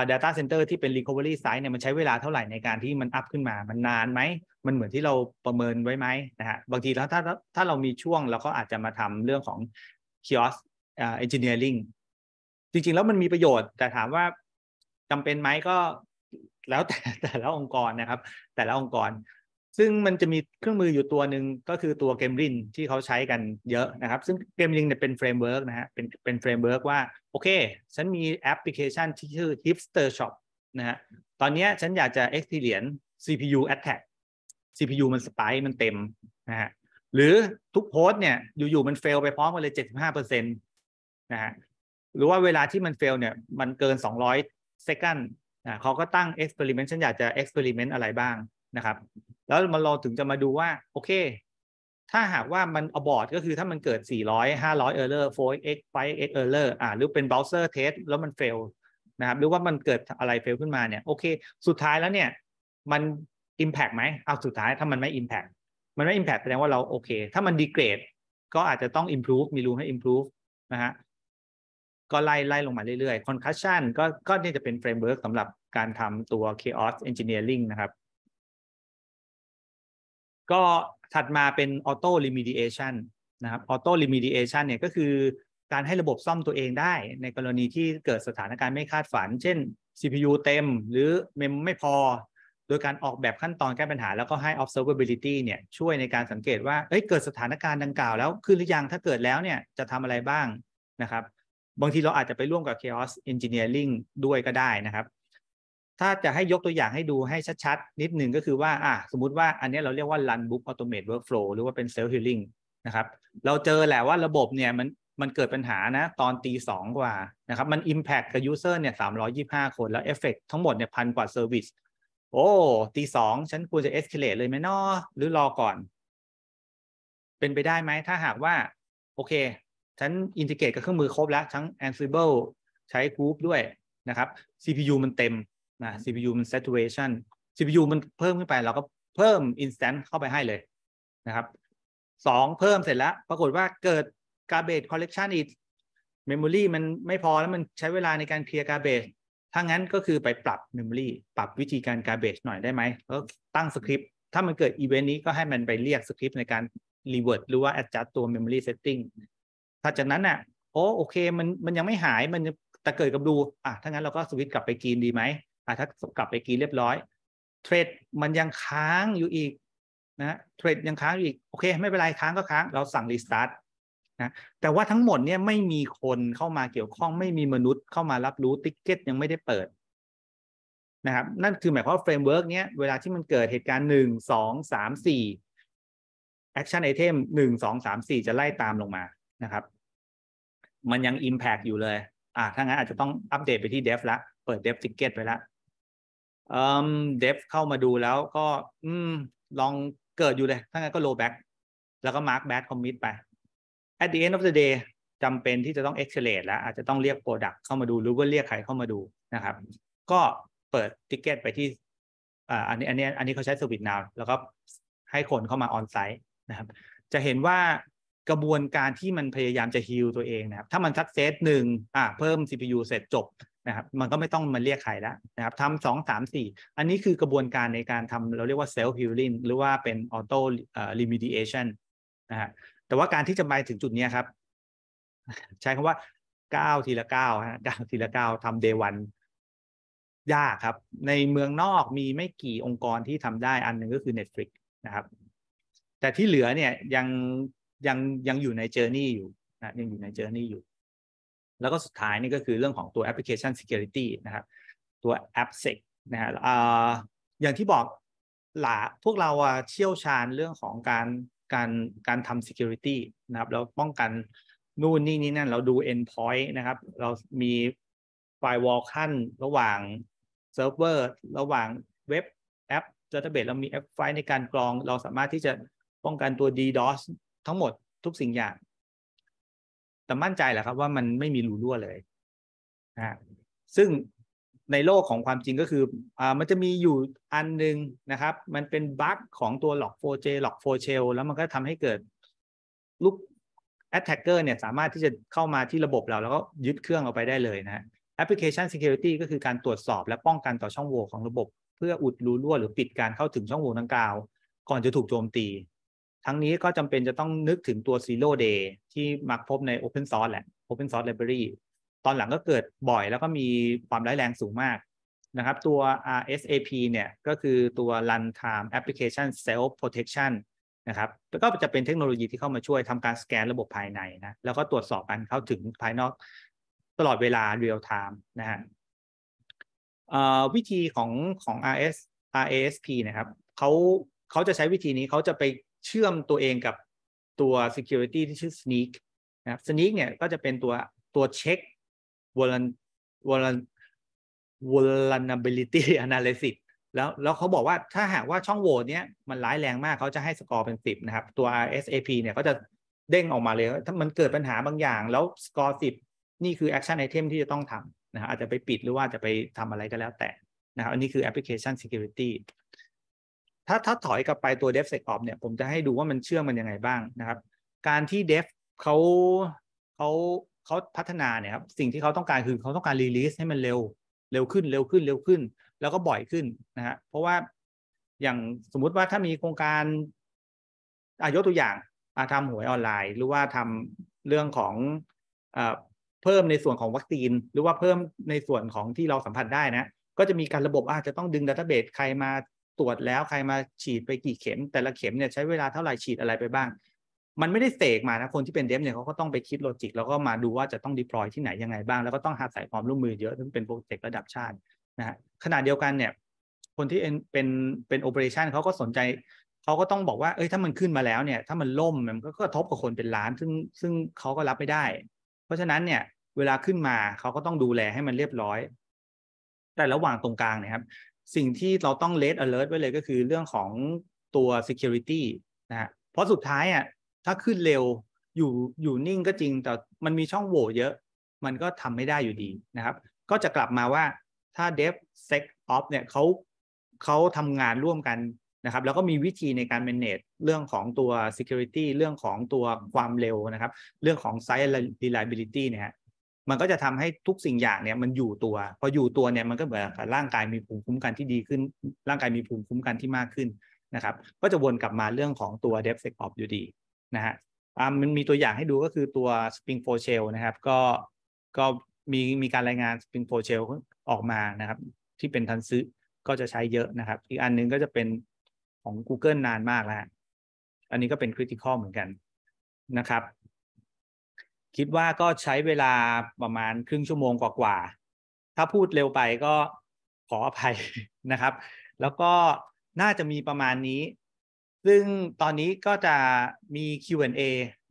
data center ที่เป็น recovery site เนี่ยมันใช้เวลาเท่าไหร่ในการที่มันอัพขึ้นมา มันนานไหม มันเหมือนที่เราประเมินไว้ไหมนะฮะ บางทีแล้วถ้าถ้าเรามีช่วงเราก็อาจจะมาทำเรื่องของ kiosk อ n g i n e e r i n g จริง ๆ แล้วมันมีประโยชน์ แต่ถามว่าจำเป็นไหมก็แล้วแต่แต่ละองค์กรนะครับ แต่ละองค์กรซึ่งมันจะมีเครื่องมืออยู่ตัวหนึ่งก็คือตัวเกมรินที่เขาใช้กันเยอะนะครับ ซึ่งเกมรินเนี่ยเป็นเฟรมเวิร์กนะฮะเป็นเป็นเฟรมเวิร์กว่า โอเคฉันมีแอปพลิเคชันที่ชื่อ Hipster Shop นะฮะตอนนี้ฉันอยากจะ experience CPU attack CPU มันสปายมันเต็มนะฮะหรือทุกโพสเนี่ยอยู่ ๆ มันเฟลไปพร้อมกันเลย 75เปอร์เซ็นต์นะฮะหรือว่าเวลาที่มันเฟลเนี่ยมันเกิน 200 second นะเขาก็ตั้ง experiment ฉันอยากจะ experiment อะไรบ้างนะครับแล้วมันเราถึงจะมาดูว่าโอเค ถ้าหากว่ามันอบอร์ดก็คือถ้ามันเกิด 400 500 error 4x 5x error อ่าหรือเป็น browser test แล้วมัน fail นะครับหรือว่ามันเกิดอะไร fail ขึ้นมาเนี่ยโอเคสุดท้ายแล้วเนี่ยมัน impact ไหมเอาสุดท้ายถ้ามันไม่ impact มันไม่ impact แสดงว่าเราโอเค ถ้ามัน degrade ก็อาจจะต้อง improve มีรูให้ improve นะฮะก็ไล่ไล่ลงมาเรื่อยๆ concussion ก็ก็นี่จะเป็นเฟรมเ w o ร k กสำหรับการทำตัว chaos engineering นะครับก็ถัดมาเป็นออโต้ลิมิเดชันนะครับออโต้ลิมิเดชันเนี่ยก็คือการให้ระบบซ่อมตัวเองได้ ในกรณีที่เกิดสถานการณ์ไม่คาดฝัน เช่น CPU เต็มหรือเมมไม่พอ โดยการออกแบบขั้นตอนแก้ปัญหา แล้วก็ให้ observability เนี่ยช่วยในการสังเกตว่าเอเกิดสถานการณ์ดังกล่าวแล้วขึ้นหรือยังถ้าเกิดแล้วเนี่ยจะทำอะไรบ้างนะครับ บางทีเราอาจจะไปร่วมกับ chaos engineering ด้วยก็ได้นะครับถ้าจะให้ยกตัวอย่างให้ดูให้ชัดๆ นิดหนึ่งก็คือว่าอ่ะสมมติว่า อันนี้เราเรียกว่า run book automate workflow หรือว่าเป็น self healing นะครับ เราเจอแหละว่าระบบเนี่ยมันมันเกิดปัญหานะ ตอนตีสองกว่านะครับมัน Impact กับ User เนี่ยสามยี่ห้าคนแล้ว Effect ทั้งหมดเนี่ยพันกว่าเซอร์วิสโอ้ตีสองฉันควรจะ escalate เลยไหมนาะหรือรอก่อน เป็นไปได้ไหม ถ้าหากว่า โอเค ฉันอินทิเกรตกับเครื่องมือครบแล้ว ทั้ง Ansible ใช้ Group ด้วยนะครับ CPU มันเต็มนะ CPU มัน saturation CPU มันเพิ่มขึ้นไปเราก็เพิ่ม instant เข้าไปให้เลยนะครับสองเพิ่มเสร็จแล้ว ปรากฏว่าเกิด garbage collection อีก memory มันไม่พอแล้วมันใช้เวลาในการเคลียร์ garbage ถ้างั้นก็คือไปปรับ memory ปรับวิธีการ garbage หน่อยได้ไหมก็ตั้งสคริปต์ถ้ามันเกิด event นี้ก็ให้มันไปเรียกสคริปต์ในการ revert หรือว่า adjust ตัว memory setting ถ้าจากนั้นอ่ะ โอ้โอเคมันมันยังไม่หายมันแต่เกิดกับดู อ่ะถ้างั้นเราก็สวิตช์กลับไปกินดีไหมอ่ะถ้ากลับไปกีเรียบร้อยเทรดมันยังค้างอยู่อีกนะเทรดยังค้างอยู่อีก โอเคไม่เป็นไร ค้างก็ค้าง เราสั่งรีสตาร์ทนะแต่ว่าทั้งหมดเนี่ยไม่มีคนเข้ามาเกี่ยวข้องไม่มีมนุษย์เข้ามารับรู้ ติ๊กเก็ตยังไม่ได้เปิดนะครับนั่นคือหมายความว่าเฟรมเวิร์กเนี้ย เวลาที่มันเกิดเหตุการณ์หนึ่งสองสามสี่แอคชั่นไอเทมหนึ่งสองสามสี่จะไล่ตามลงมานะครับมันยังอิมแพกอยู่เลยอ่าถ้างั้นอาจจะต้องอัปเดตไปที่เดฟละเปิดเดฟติ๊กเก็ตไปละเดฟเข้ามาดูแล้วก็ อืมลองเกิดอยู่เลยถ้างั้นก็โลแบ็กแล้วก็มาร์กแบ็กคอมมิตไป at the end of the day จำเป็นที่จะต้องเอ็กเ a ลตแล้ว อาจจะต้องเรียกโปรดักต์เข้ามาดู หรือว่าเรียกใครเข้ามาดูนะครับ ก็เปิดติ๊กเก็ตไปที่อันนี้ อันนี้ อันนี้เขาใช้สวิตนาวแล้วก็ให้คนเข้ามาออนไซต์นะครับ จะเห็นว่ากระบวนการที่มันพยายามจะฮิลตัวเองนะครับ ถ้ามันสักเซตหนึ่งอ่าเพิ่ม CPU เสร็จจบนะครับมันก็ไม่ต้องมาเรียกใครแล้วนะครับทำสองสามสี่อันนี้คือกระบวนการในการทำเราเรียกว่าซลล์ฮิลลิ่งหรือว่าเป็นออโต้ลิมิเดเอชันนะฮะแต่ว่าการที่จะไปถึงจุดนี้ครับ ใช้คำว่าก้าวทีละก้าวฮะก้าวทีละก้าวทำดย์วันยากครับ ในเมืองนอกมีไม่กี่องค์กรที่ทำได้อันหนึ่งก็คือ Netflix นะครับแต่ที่เหลือเนี่ยยังยังยังอยู่ในเจอร์นี่อยู่นะยังอยู่ในเจอร์นี่อยู่แล้วก็สุดท้ายนี่ก็คือเรื่องของตัว application security นะครับ ตัว AppSec นะฮะอย่างที่บอกหลาพวกเราเชี่ยวชาญเรื่องของการการการทำ security นะครับ แล้วป้องกันนู่นนี่นี่นั่นเราดู endpoint นะครับ เรามีไฟวอลขั้นระหว่างเซิร์ฟเวอร์ระหว่างเว็บแอปดัตเตอร์เบเรามีแอปไฟ ในการกรองเราสามารถที่จะป้องกันตัว DDoS ทั้งหมดทุกสิ่งอย่างแต่มั่นใจแหละครับว่ามันไม่มีรูรั่วเลยนะซึ่งในโลกของความจริงก็คืออ่ามันจะมีอยู่อันหนึ่งนะครับ มันเป็นบั๊กของตัวหลอก 4J หลอก 4Shell แล้วมันก็ทำให้เกิดลูก attacker เนี่ยสามารถที่จะเข้ามาที่ระบบเราแล้วก็ยึดเครื่องเอาไปได้เลยนะแอปพลิเคชัน security ก็คือการตรวจสอบและป้องกันต่อช่องโหว่ของระบบเพื่ออุดรูรั่วหรือปิดการเข้าถึงช่องโหว่ดังกล่าว ก่อนจะถูกโจมตีทั้งนี้ก็จำเป็นจะต้องนึกถึงตัว Zero Day ที่มักพบใน Open Source แหละ Open Source Library ตอนหลังก็เกิดบ่อยแล้วก็มีความร้ายแรงสูงมากนะครับตัว RSAP เนี่ยก็คือตัว Runtime Application Self Protection นะครับก็จะเป็นเทคโนโลยีที่เข้ามาช่วยทำการสแกนระบบภายในนะแล้วก็ตรวจสอบการเข้าถึงภายนอกตลอดเวลา real time นะฮะวิธีของของ RS RASP นะครับเขาเขาจะใช้วิธีนี้เขาจะไปเชื่อมตัวเองกับตัว security ที่ชื่อ sneak นะครับ sneak เนี่ยก็จะเป็นตัวตัวเช็ค vulnerability analysis แล้วแล้วเขาบอกว่าถ้าหากว่าช่องโหว่เนี้ยมันร้ายแรงมากเขาจะให้สกอร์เป็นสิบนะครับ ตัว SAP เนี่ยก็จะเด้งออกมาเลย ถ้ามันเกิดปัญหาบางอย่าง แล้วสกอร์สิบนี่คือแอคชั่นไอเทมที่จะต้องทำนะครับอาจจะไปปิดหรือว่าจะไปทำอะไรก็แล้วแต่นะครับอันนี้คือแอปพลิเคชัน Security ถ้าถ้าถอยกลับไปตัว d e v s e c o p เนี่ย ผมจะให้ดูว่ามันเชื่อมมันยังไงบ้างนะครับ การที่ dev เขาเขาเขาพัฒนาเนี่ยครับสิ่งที่เขาต้องการคือเขาต้องการรีลิสให้มันเร็ว เร็วขึ้น เร็วขึ้น เร็วขึ้นแล้วก็บ่อยขึ้นนะฮะเพราะว่าอย่างสมมุติว่าถ้ามีโครงการอายุตัวอย่างอาทำหวยออนไลน์ หรือว่าทำเรื่องของอเพิ่มในส่วนของวัคซีน หรือว่าเพิ่มในส่วนของที่เราสัมผัสได้นะ ก็จะมีการระบบอาจจะต้องดึงดัตเตอร์เบสใครมาตรวจแล้วใครมาฉีดไปกี่เข็ม แต่ละเข็มเนี่ยใช้เวลาเท่าไหร่ฉีดอะไรไปบ้าง มันไม่ได้เสกมานะ คนที่เป็นเดฟเนี่ยเขาก็ต้องไปคิดโลจิก แล้วก็มาดูว่าจะต้องดิปลอยที่ไหนยังไงบ้างแล้วก็ต้องหาสายความร่วมมือเยอะซึ่งเป็นโปรเจกต์ระดับชาตินะฮะขณะเดียวกันเนี่ย คนที่เป็นเป็นโอเปอเรชันเขาก็สนใจ เขาก็ต้องบอกว่า เอ้ย ถ้ามันขึ้นมาแล้วเนี่ยถ้ามันล่มมันก็กระทบกับคนเป็นล้าน ซึ่งซึ่งเขาก็รับไม่ได้ เพราะฉะนั้นเนี่ย เวลาขึ้นมาเขาก็ต้องดูแลให้มันเรียบร้อยแต่ระหว่างตรงกลางเนยครับสิ่งที่เราต้อง red alert ไว้เลยก็คือเรื่องของตัว security นะเพราะสุดท้ายอ่ะถ้าขึ้นเร็วอยู่อยู่นิ่งก็จริง แต่มันมีช่องโหว่เยอะ มันก็ทำไม่ได้อยู่ดีนะครับ ก็จะกลับมาว่าถ้า dev sec op เนี่ยเขาเขาทำงานร่วมกันนะครับ แล้วก็มีวิธีในการ manage เรื่องของตัว security เรื่องของตัวความเร็วนะครับ เรื่องของ site reliability เนี่ยมันก็จะทำให้ทุกสิ่งอย่างเนี่ยมันอยู่ตัว พออยู่ตัวเนี่ยมันก็เหมือนร่างกายมีภูมิคุ้มกันที่ดีขึ้น ร่างกายมีภูมิคุ้มกันที่มากขึ้นนะครับ ก็จะวนกลับมาเรื่องของตัว d e p t h of ออยู่ดีนะฮะมันมีตัวอย่างให้ดูก็คือตัว Spring f o r s h e l นะครับ ก็ก็มีมีการรายงาน Spring f o r s h e l ออกมานะครับ ที่เป็นทันซึก็จะใช้เยอะนะครับอีกอันนึงก็จะเป็นของ Google นานมากแล้วอันนี้ก็เป็นคริติคอลเหมือนกันนะครับคิดว่าก็ใช้เวลาประมาณครึ่งชั่วโมงกว่าๆ ถ้าพูดเร็วไปก็ขออภัยนะครับ แล้วก็น่าจะมีประมาณนี้ ซึ่งตอนนี้ก็จะมี Q&A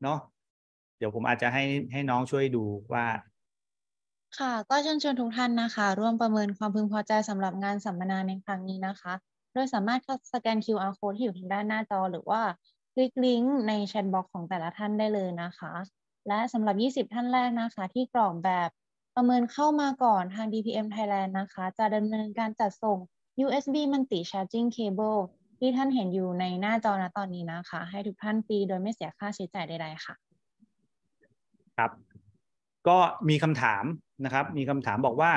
เนาะเดี๋ยวผมอาจจะให้ให้น้องช่วยดูว่า ค่ะ ก็เชิญชวนทุกท่านนะคะ ร่วมประเมินความพึงพอใจสำหรับงานสัมมนาในครั้งนี้นะคะ โดยสามารถสแกน QR code ที่อยู่ทางด้านหน้าจอหรือว่า คลิกลิงก์ในแชทบ็อกของแต่ละท่านได้เลยนะคะและสำหรับ 20 ท่านแรกนะคะ ที่กรอกแบบประเมินเข้ามาก่อนทาง DPM Thailand นะคะ จะดำเนินการจัดส่ง USB Multi Charging Cable ที่ท่านเห็นอยู่ในหน้าจอณตอนนี้นะคะ ให้ทุกท่านฟรีโดยไม่เสียค่าใช้จ่ายใดๆค่ะครับ ก็มีคำถามนะครับ มีคำถามบอกว่า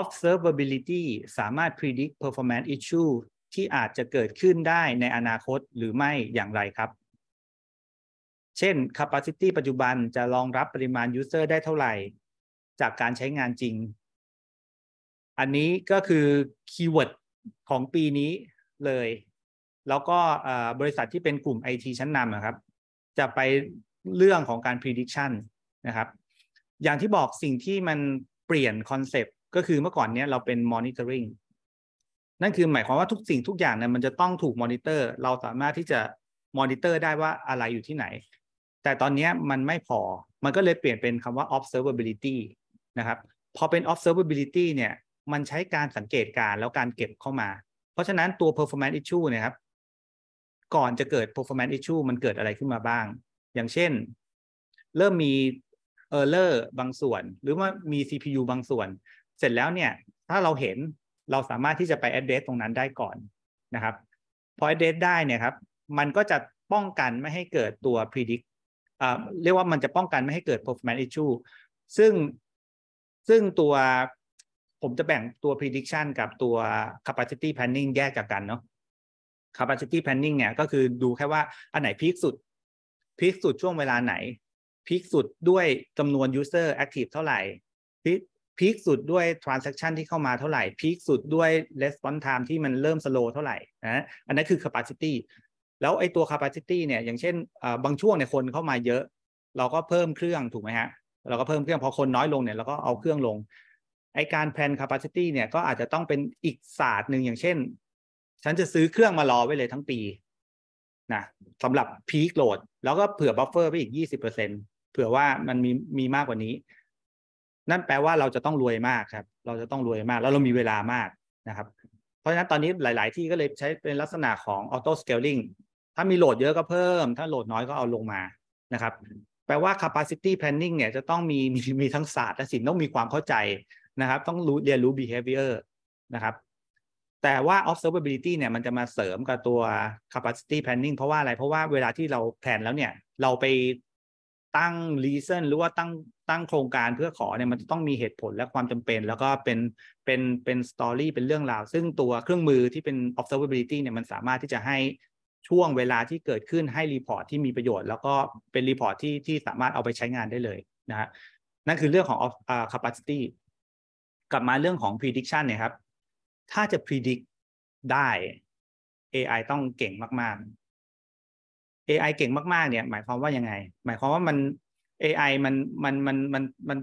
observability สามารถ predict performance issue ที่อาจจะเกิดขึ้นได้ในอนาคตหรือไม่อย่างไรครับเช่น capacity ปัจจุบันจะรองรับปริมาณ user ได้เท่าไหร่ จากการใช้งานจริง อันนี้ก็คือ keyword ของปีนี้เลย แล้วก็บริษัทที่เป็นกลุ่ม IT ชั้นนำนะครับ จะไปเรื่องของการ prediction นะครับ อย่างที่บอกสิ่งที่มันเปลี่ยนคอนเซปต์ก็คือเมื่อก่อนเนี้ยเราเป็น monitoring นั่นคือหมายความว่าทุกสิ่งทุกอย่างเนี่ยมันจะต้องถูกมอนิเตอร์เราสามารถที่จะมอนิเตอร์ได้ว่าอะไรอยู่ที่ไหนแต่ตอนนี้มันไม่พอ มันก็เลยเปลี่ยนเป็นคำว่า observability นะครับ พอเป็น observability เนี่ย มันใช้การสังเกตการแล้วการเก็บเข้ามา เพราะฉะนั้นตัว performance issue นะครับ ก่อนจะเกิด performance issue มันเกิดอะไรขึ้นมาบ้าง อย่างเช่น เริ่มมี error บางส่วน หรือว่ามี CPU บางส่วน เสร็จแล้วเนี่ย ถ้าเราเห็น เราสามารถที่จะไป address ตรงนั้นได้ก่อนนะครับ พอ address ได้เนี่ยครับ มันก็จะป้องกันไม่ให้เกิดตัว predict เรียกว่ามันจะป้องกันไม่ให้เกิด performance issue ซึ่งซึ่งตัวผมจะแบ่งตัว prediction กับตัว capacity planning แยกจากกันเนาะ capacity planning เนี่ย ก็คือดูแค่ว่าอันไหนพีคสุด พีคสุดช่วงเวลาไหน พีคสุดด้วยจำนวน user active เท่าไหร่ พีคสุดด้วย transaction ที่เข้ามาเท่าไหร่ พีคสุดด้วย response time ที่มันเริ่ม slow เท่าไหร่นะอันนั้นคือ capacity แล้วไอ้ตัว capacity เนี่ยอย่างเช่นบางช่วงเนี่ยคนเข้ามาเยอะ เราก็เพิ่มเครื่องถูกไหมฮะเราก็เพิ่มเครื่องพอคนน้อยลงเนี่ยเราก็เอาเครื่องลงไอ้การแพลน capacity เนี่ยก็อาจจะต้องเป็นอีกศาสตร์หนึ่งอย่างเช่น ฉันจะซื้อเครื่องมารอไว้เลยทั้งปีนะสำหรับพีคโหลดแล้วก็เผื่อบัฟเฟอร์ไปอีกยี่สิบเปอร์เซ็นเผื่อว่ามันมีมีมากกว่านี้ นั่นแปลว่าเราจะต้องรวยมากครับ เราจะต้องรวยมากแล้วเรามีเวลามากนะครับ เพราะฉะนั้นตอนนี้หลาย ๆ ที่ก็เลยใช้เป็นลักษณะของออโต้สเกลลิงถ้ามีโหลดเยอะก็เพิ่ม ถ้าโหลดน้อยก็เอาลงมา นะครับ แปลว่า capacity planning เนี่ยจะต้องมีมีมีทั้งศาสตร์และศิลป์ต้องมีความเข้าใจ นะครับ ต้องรู้เรียนรู้ behavior นะครับ แต่ว่า observability เนี่ยมันจะมาเสริมกับตัว capacity planning เพราะว่าอะไร เพราะว่าเวลาที่เราแผนแล้วเนี่ย เราไปตั้ง reason หรือว่าตั้งตั้งโครงการเพื่อขอเนี่ยมันจะต้องมีเหตุผลและความจำเป็น แล้วก็เป็นเป็นเป็นสตอรี่เป็นเรื่องราว ซึ่งตัวเครื่องมือที่เป็น observability เนี่ยมันสามารถที่จะใหช่วงเวลาที่เกิดขึ้นให้รีพอร์ตที่มีประโยชน์ แล้วก็เป็นรีพอร์ตที่ที่สามารถเอาไปใช้งานได้เลยนะฮะนั่นคือเรื่องของ capacity กลับมาเรื่องของ prediction เนี่ยครับถ้าจะ predict ได้ AI ต้องเก่งมาก ๆ AI เก่งมากๆ เนี่ย หมายความว่ายังไง หมายความว่ามัน AI มันมันมันมันมัน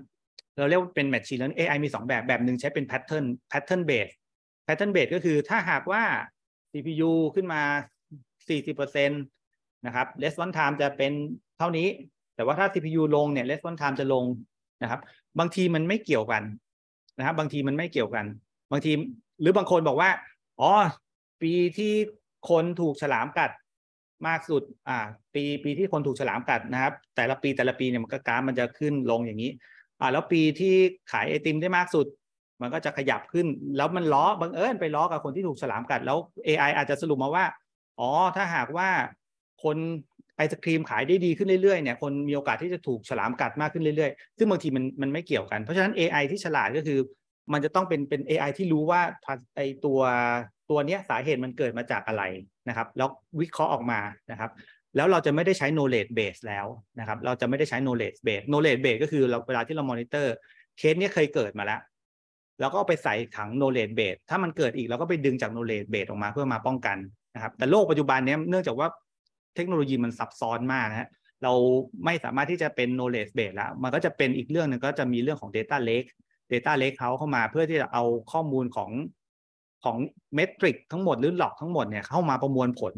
เราเรียกว่าเป็น machine learning AI มี 2 แบบ แบบหนึ่งใช้เป็น pattern pattern based pattern based ก็คือถ้าหากว่า CPU ขึ้นมา40%นะครับ response time จะเป็นเท่านี้ แต่ว่าถ้า CPU ลงเนี่ย response time จะลงนะครับบางทีมันไม่เกี่ยวกันนะครับ บางทีมันไม่เกี่ยวกัน บางทีหรือบางคนบอกว่าอ๋อปีที่คนถูกฉลามกัดมากสุด อ่า ปีปีที่คนถูกฉลามกัดนะครับ แต่ละปีแต่ละปีเนี่ยมันก็กาฟมันจะขึ้นลงอย่างนี้อ่าแล้วปีที่ขายไอติมได้มากสุดมันก็จะขยับขึ้น แล้วมันล้อบังเอิญไปล้อกับคนที่ถูกฉลามกัดแล้ว AI อาจจะสรุปมาว่าอ๋อ ถ้าหากว่าคนไอศครีมขายได้ดีขึ้นเรื่อยๆเนี่ย คนมีโอกาสที่จะถูกฉลามกัดมากขึ้นเรื่อย ๆ ซึ่งบางทีมันมันไม่เกี่ยวกัน เพราะฉะนั้น AI ที่ฉลาดก็คือ มันจะต้องเป็นเป็น AI ที่รู้ว่าไอตัวตัวเนี้ยสาเหตุมันเกิดมาจากอะไรนะครับ แล้ววิเคราะห์ออกมานะครับ แล้วเราจะไม่ได้ใช้ knowledge base แล้วนะครับ เราจะไม่ได้ใช้ knowledge base knowledge base ก็คือเราเวลาที่เรา monitor เคสเนี้ยเคยเกิดมาแล้ว แล้วก็เอาไปใส่ถัง knowledge base ถ้ามันเกิดอีกเราก็ไปดึงจาก knowledge base ออกมาเพื่อมาป้องกันนะครับแต่โลกปัจจุบันนี้เนื่องจากว่าเทคโนโลยีมันซับซ้อนมากนะฮะเราไม่สามารถที่จะเป็น knowledge base แล้ว มันก็จะเป็นอีกเรื่องหนึ่งก็จะมีเรื่องของ data lake data lake เขาเข้ามาเพื่อที่จะเอาข้อมูลของของเมทริกทั้งหมดหรือหลอกทั้งหมดเนี่ยเข้ามาประมวลผล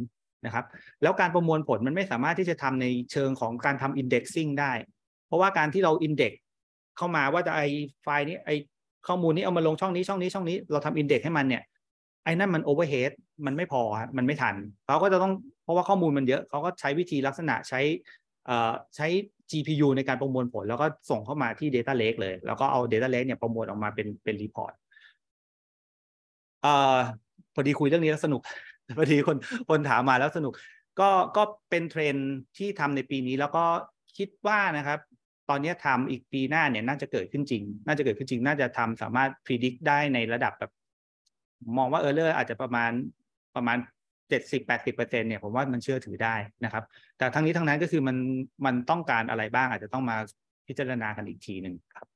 นะครับ แล้วการประมวลผลมันไม่สามารถที่จะทำในเชิงของการทำ indexing ได้ เพราะว่าการที่เรา index เข้ามาว่าจะไอไฟล์นี้ไอข้อมูลนี้เอามาลงช่องนี้ช่องนี้ช่องนี้เราทำ index ให้มันเนี่ยไอ้นั่นมันโอเวอร์เฮด มันไม่พอ มันไม่ทันเขาก็จะต้อง เพราะว่าข้อมูลมันเยอะ เขาก็ใช้วิธีลักษณะใช้ใช้ GPU ในการประมวลผล แล้วก็ส่งเข้ามาที่ Data Lake เลย แล้วก็เอา Data Lake เนี่ยประมวลออกมาเป็นเป็นรีพอร์ต พอดีคุยเรื่องนี้แล้วสนุก พอดีคนคนถามมาแล้วสนุก ก็ก็เป็นเทรนที่ทำในปีนี้ แล้วก็คิดว่านะครับ ตอนนี้ทำอีกปีหน้าเนี่ยน่าจะเกิดขึ้นจริง น่าจะเกิดขึ้นจริง น่าจะทำสามารถพิจิตรได้ในระดับแบบมองว่าเออร์เลอร์อาจจะประมาณประมาณเจ็ดสิบแปดสิบเปอร์เซ็นเนี่ยผมว่ามันเชื่อถือได้นะครับ แต่ทั้งนี้ทั้งนั้นก็คือมันมันต้องการอะไรบ้างอาจจะต้องมาพิจารณากันอีกทีหนึ่งครับ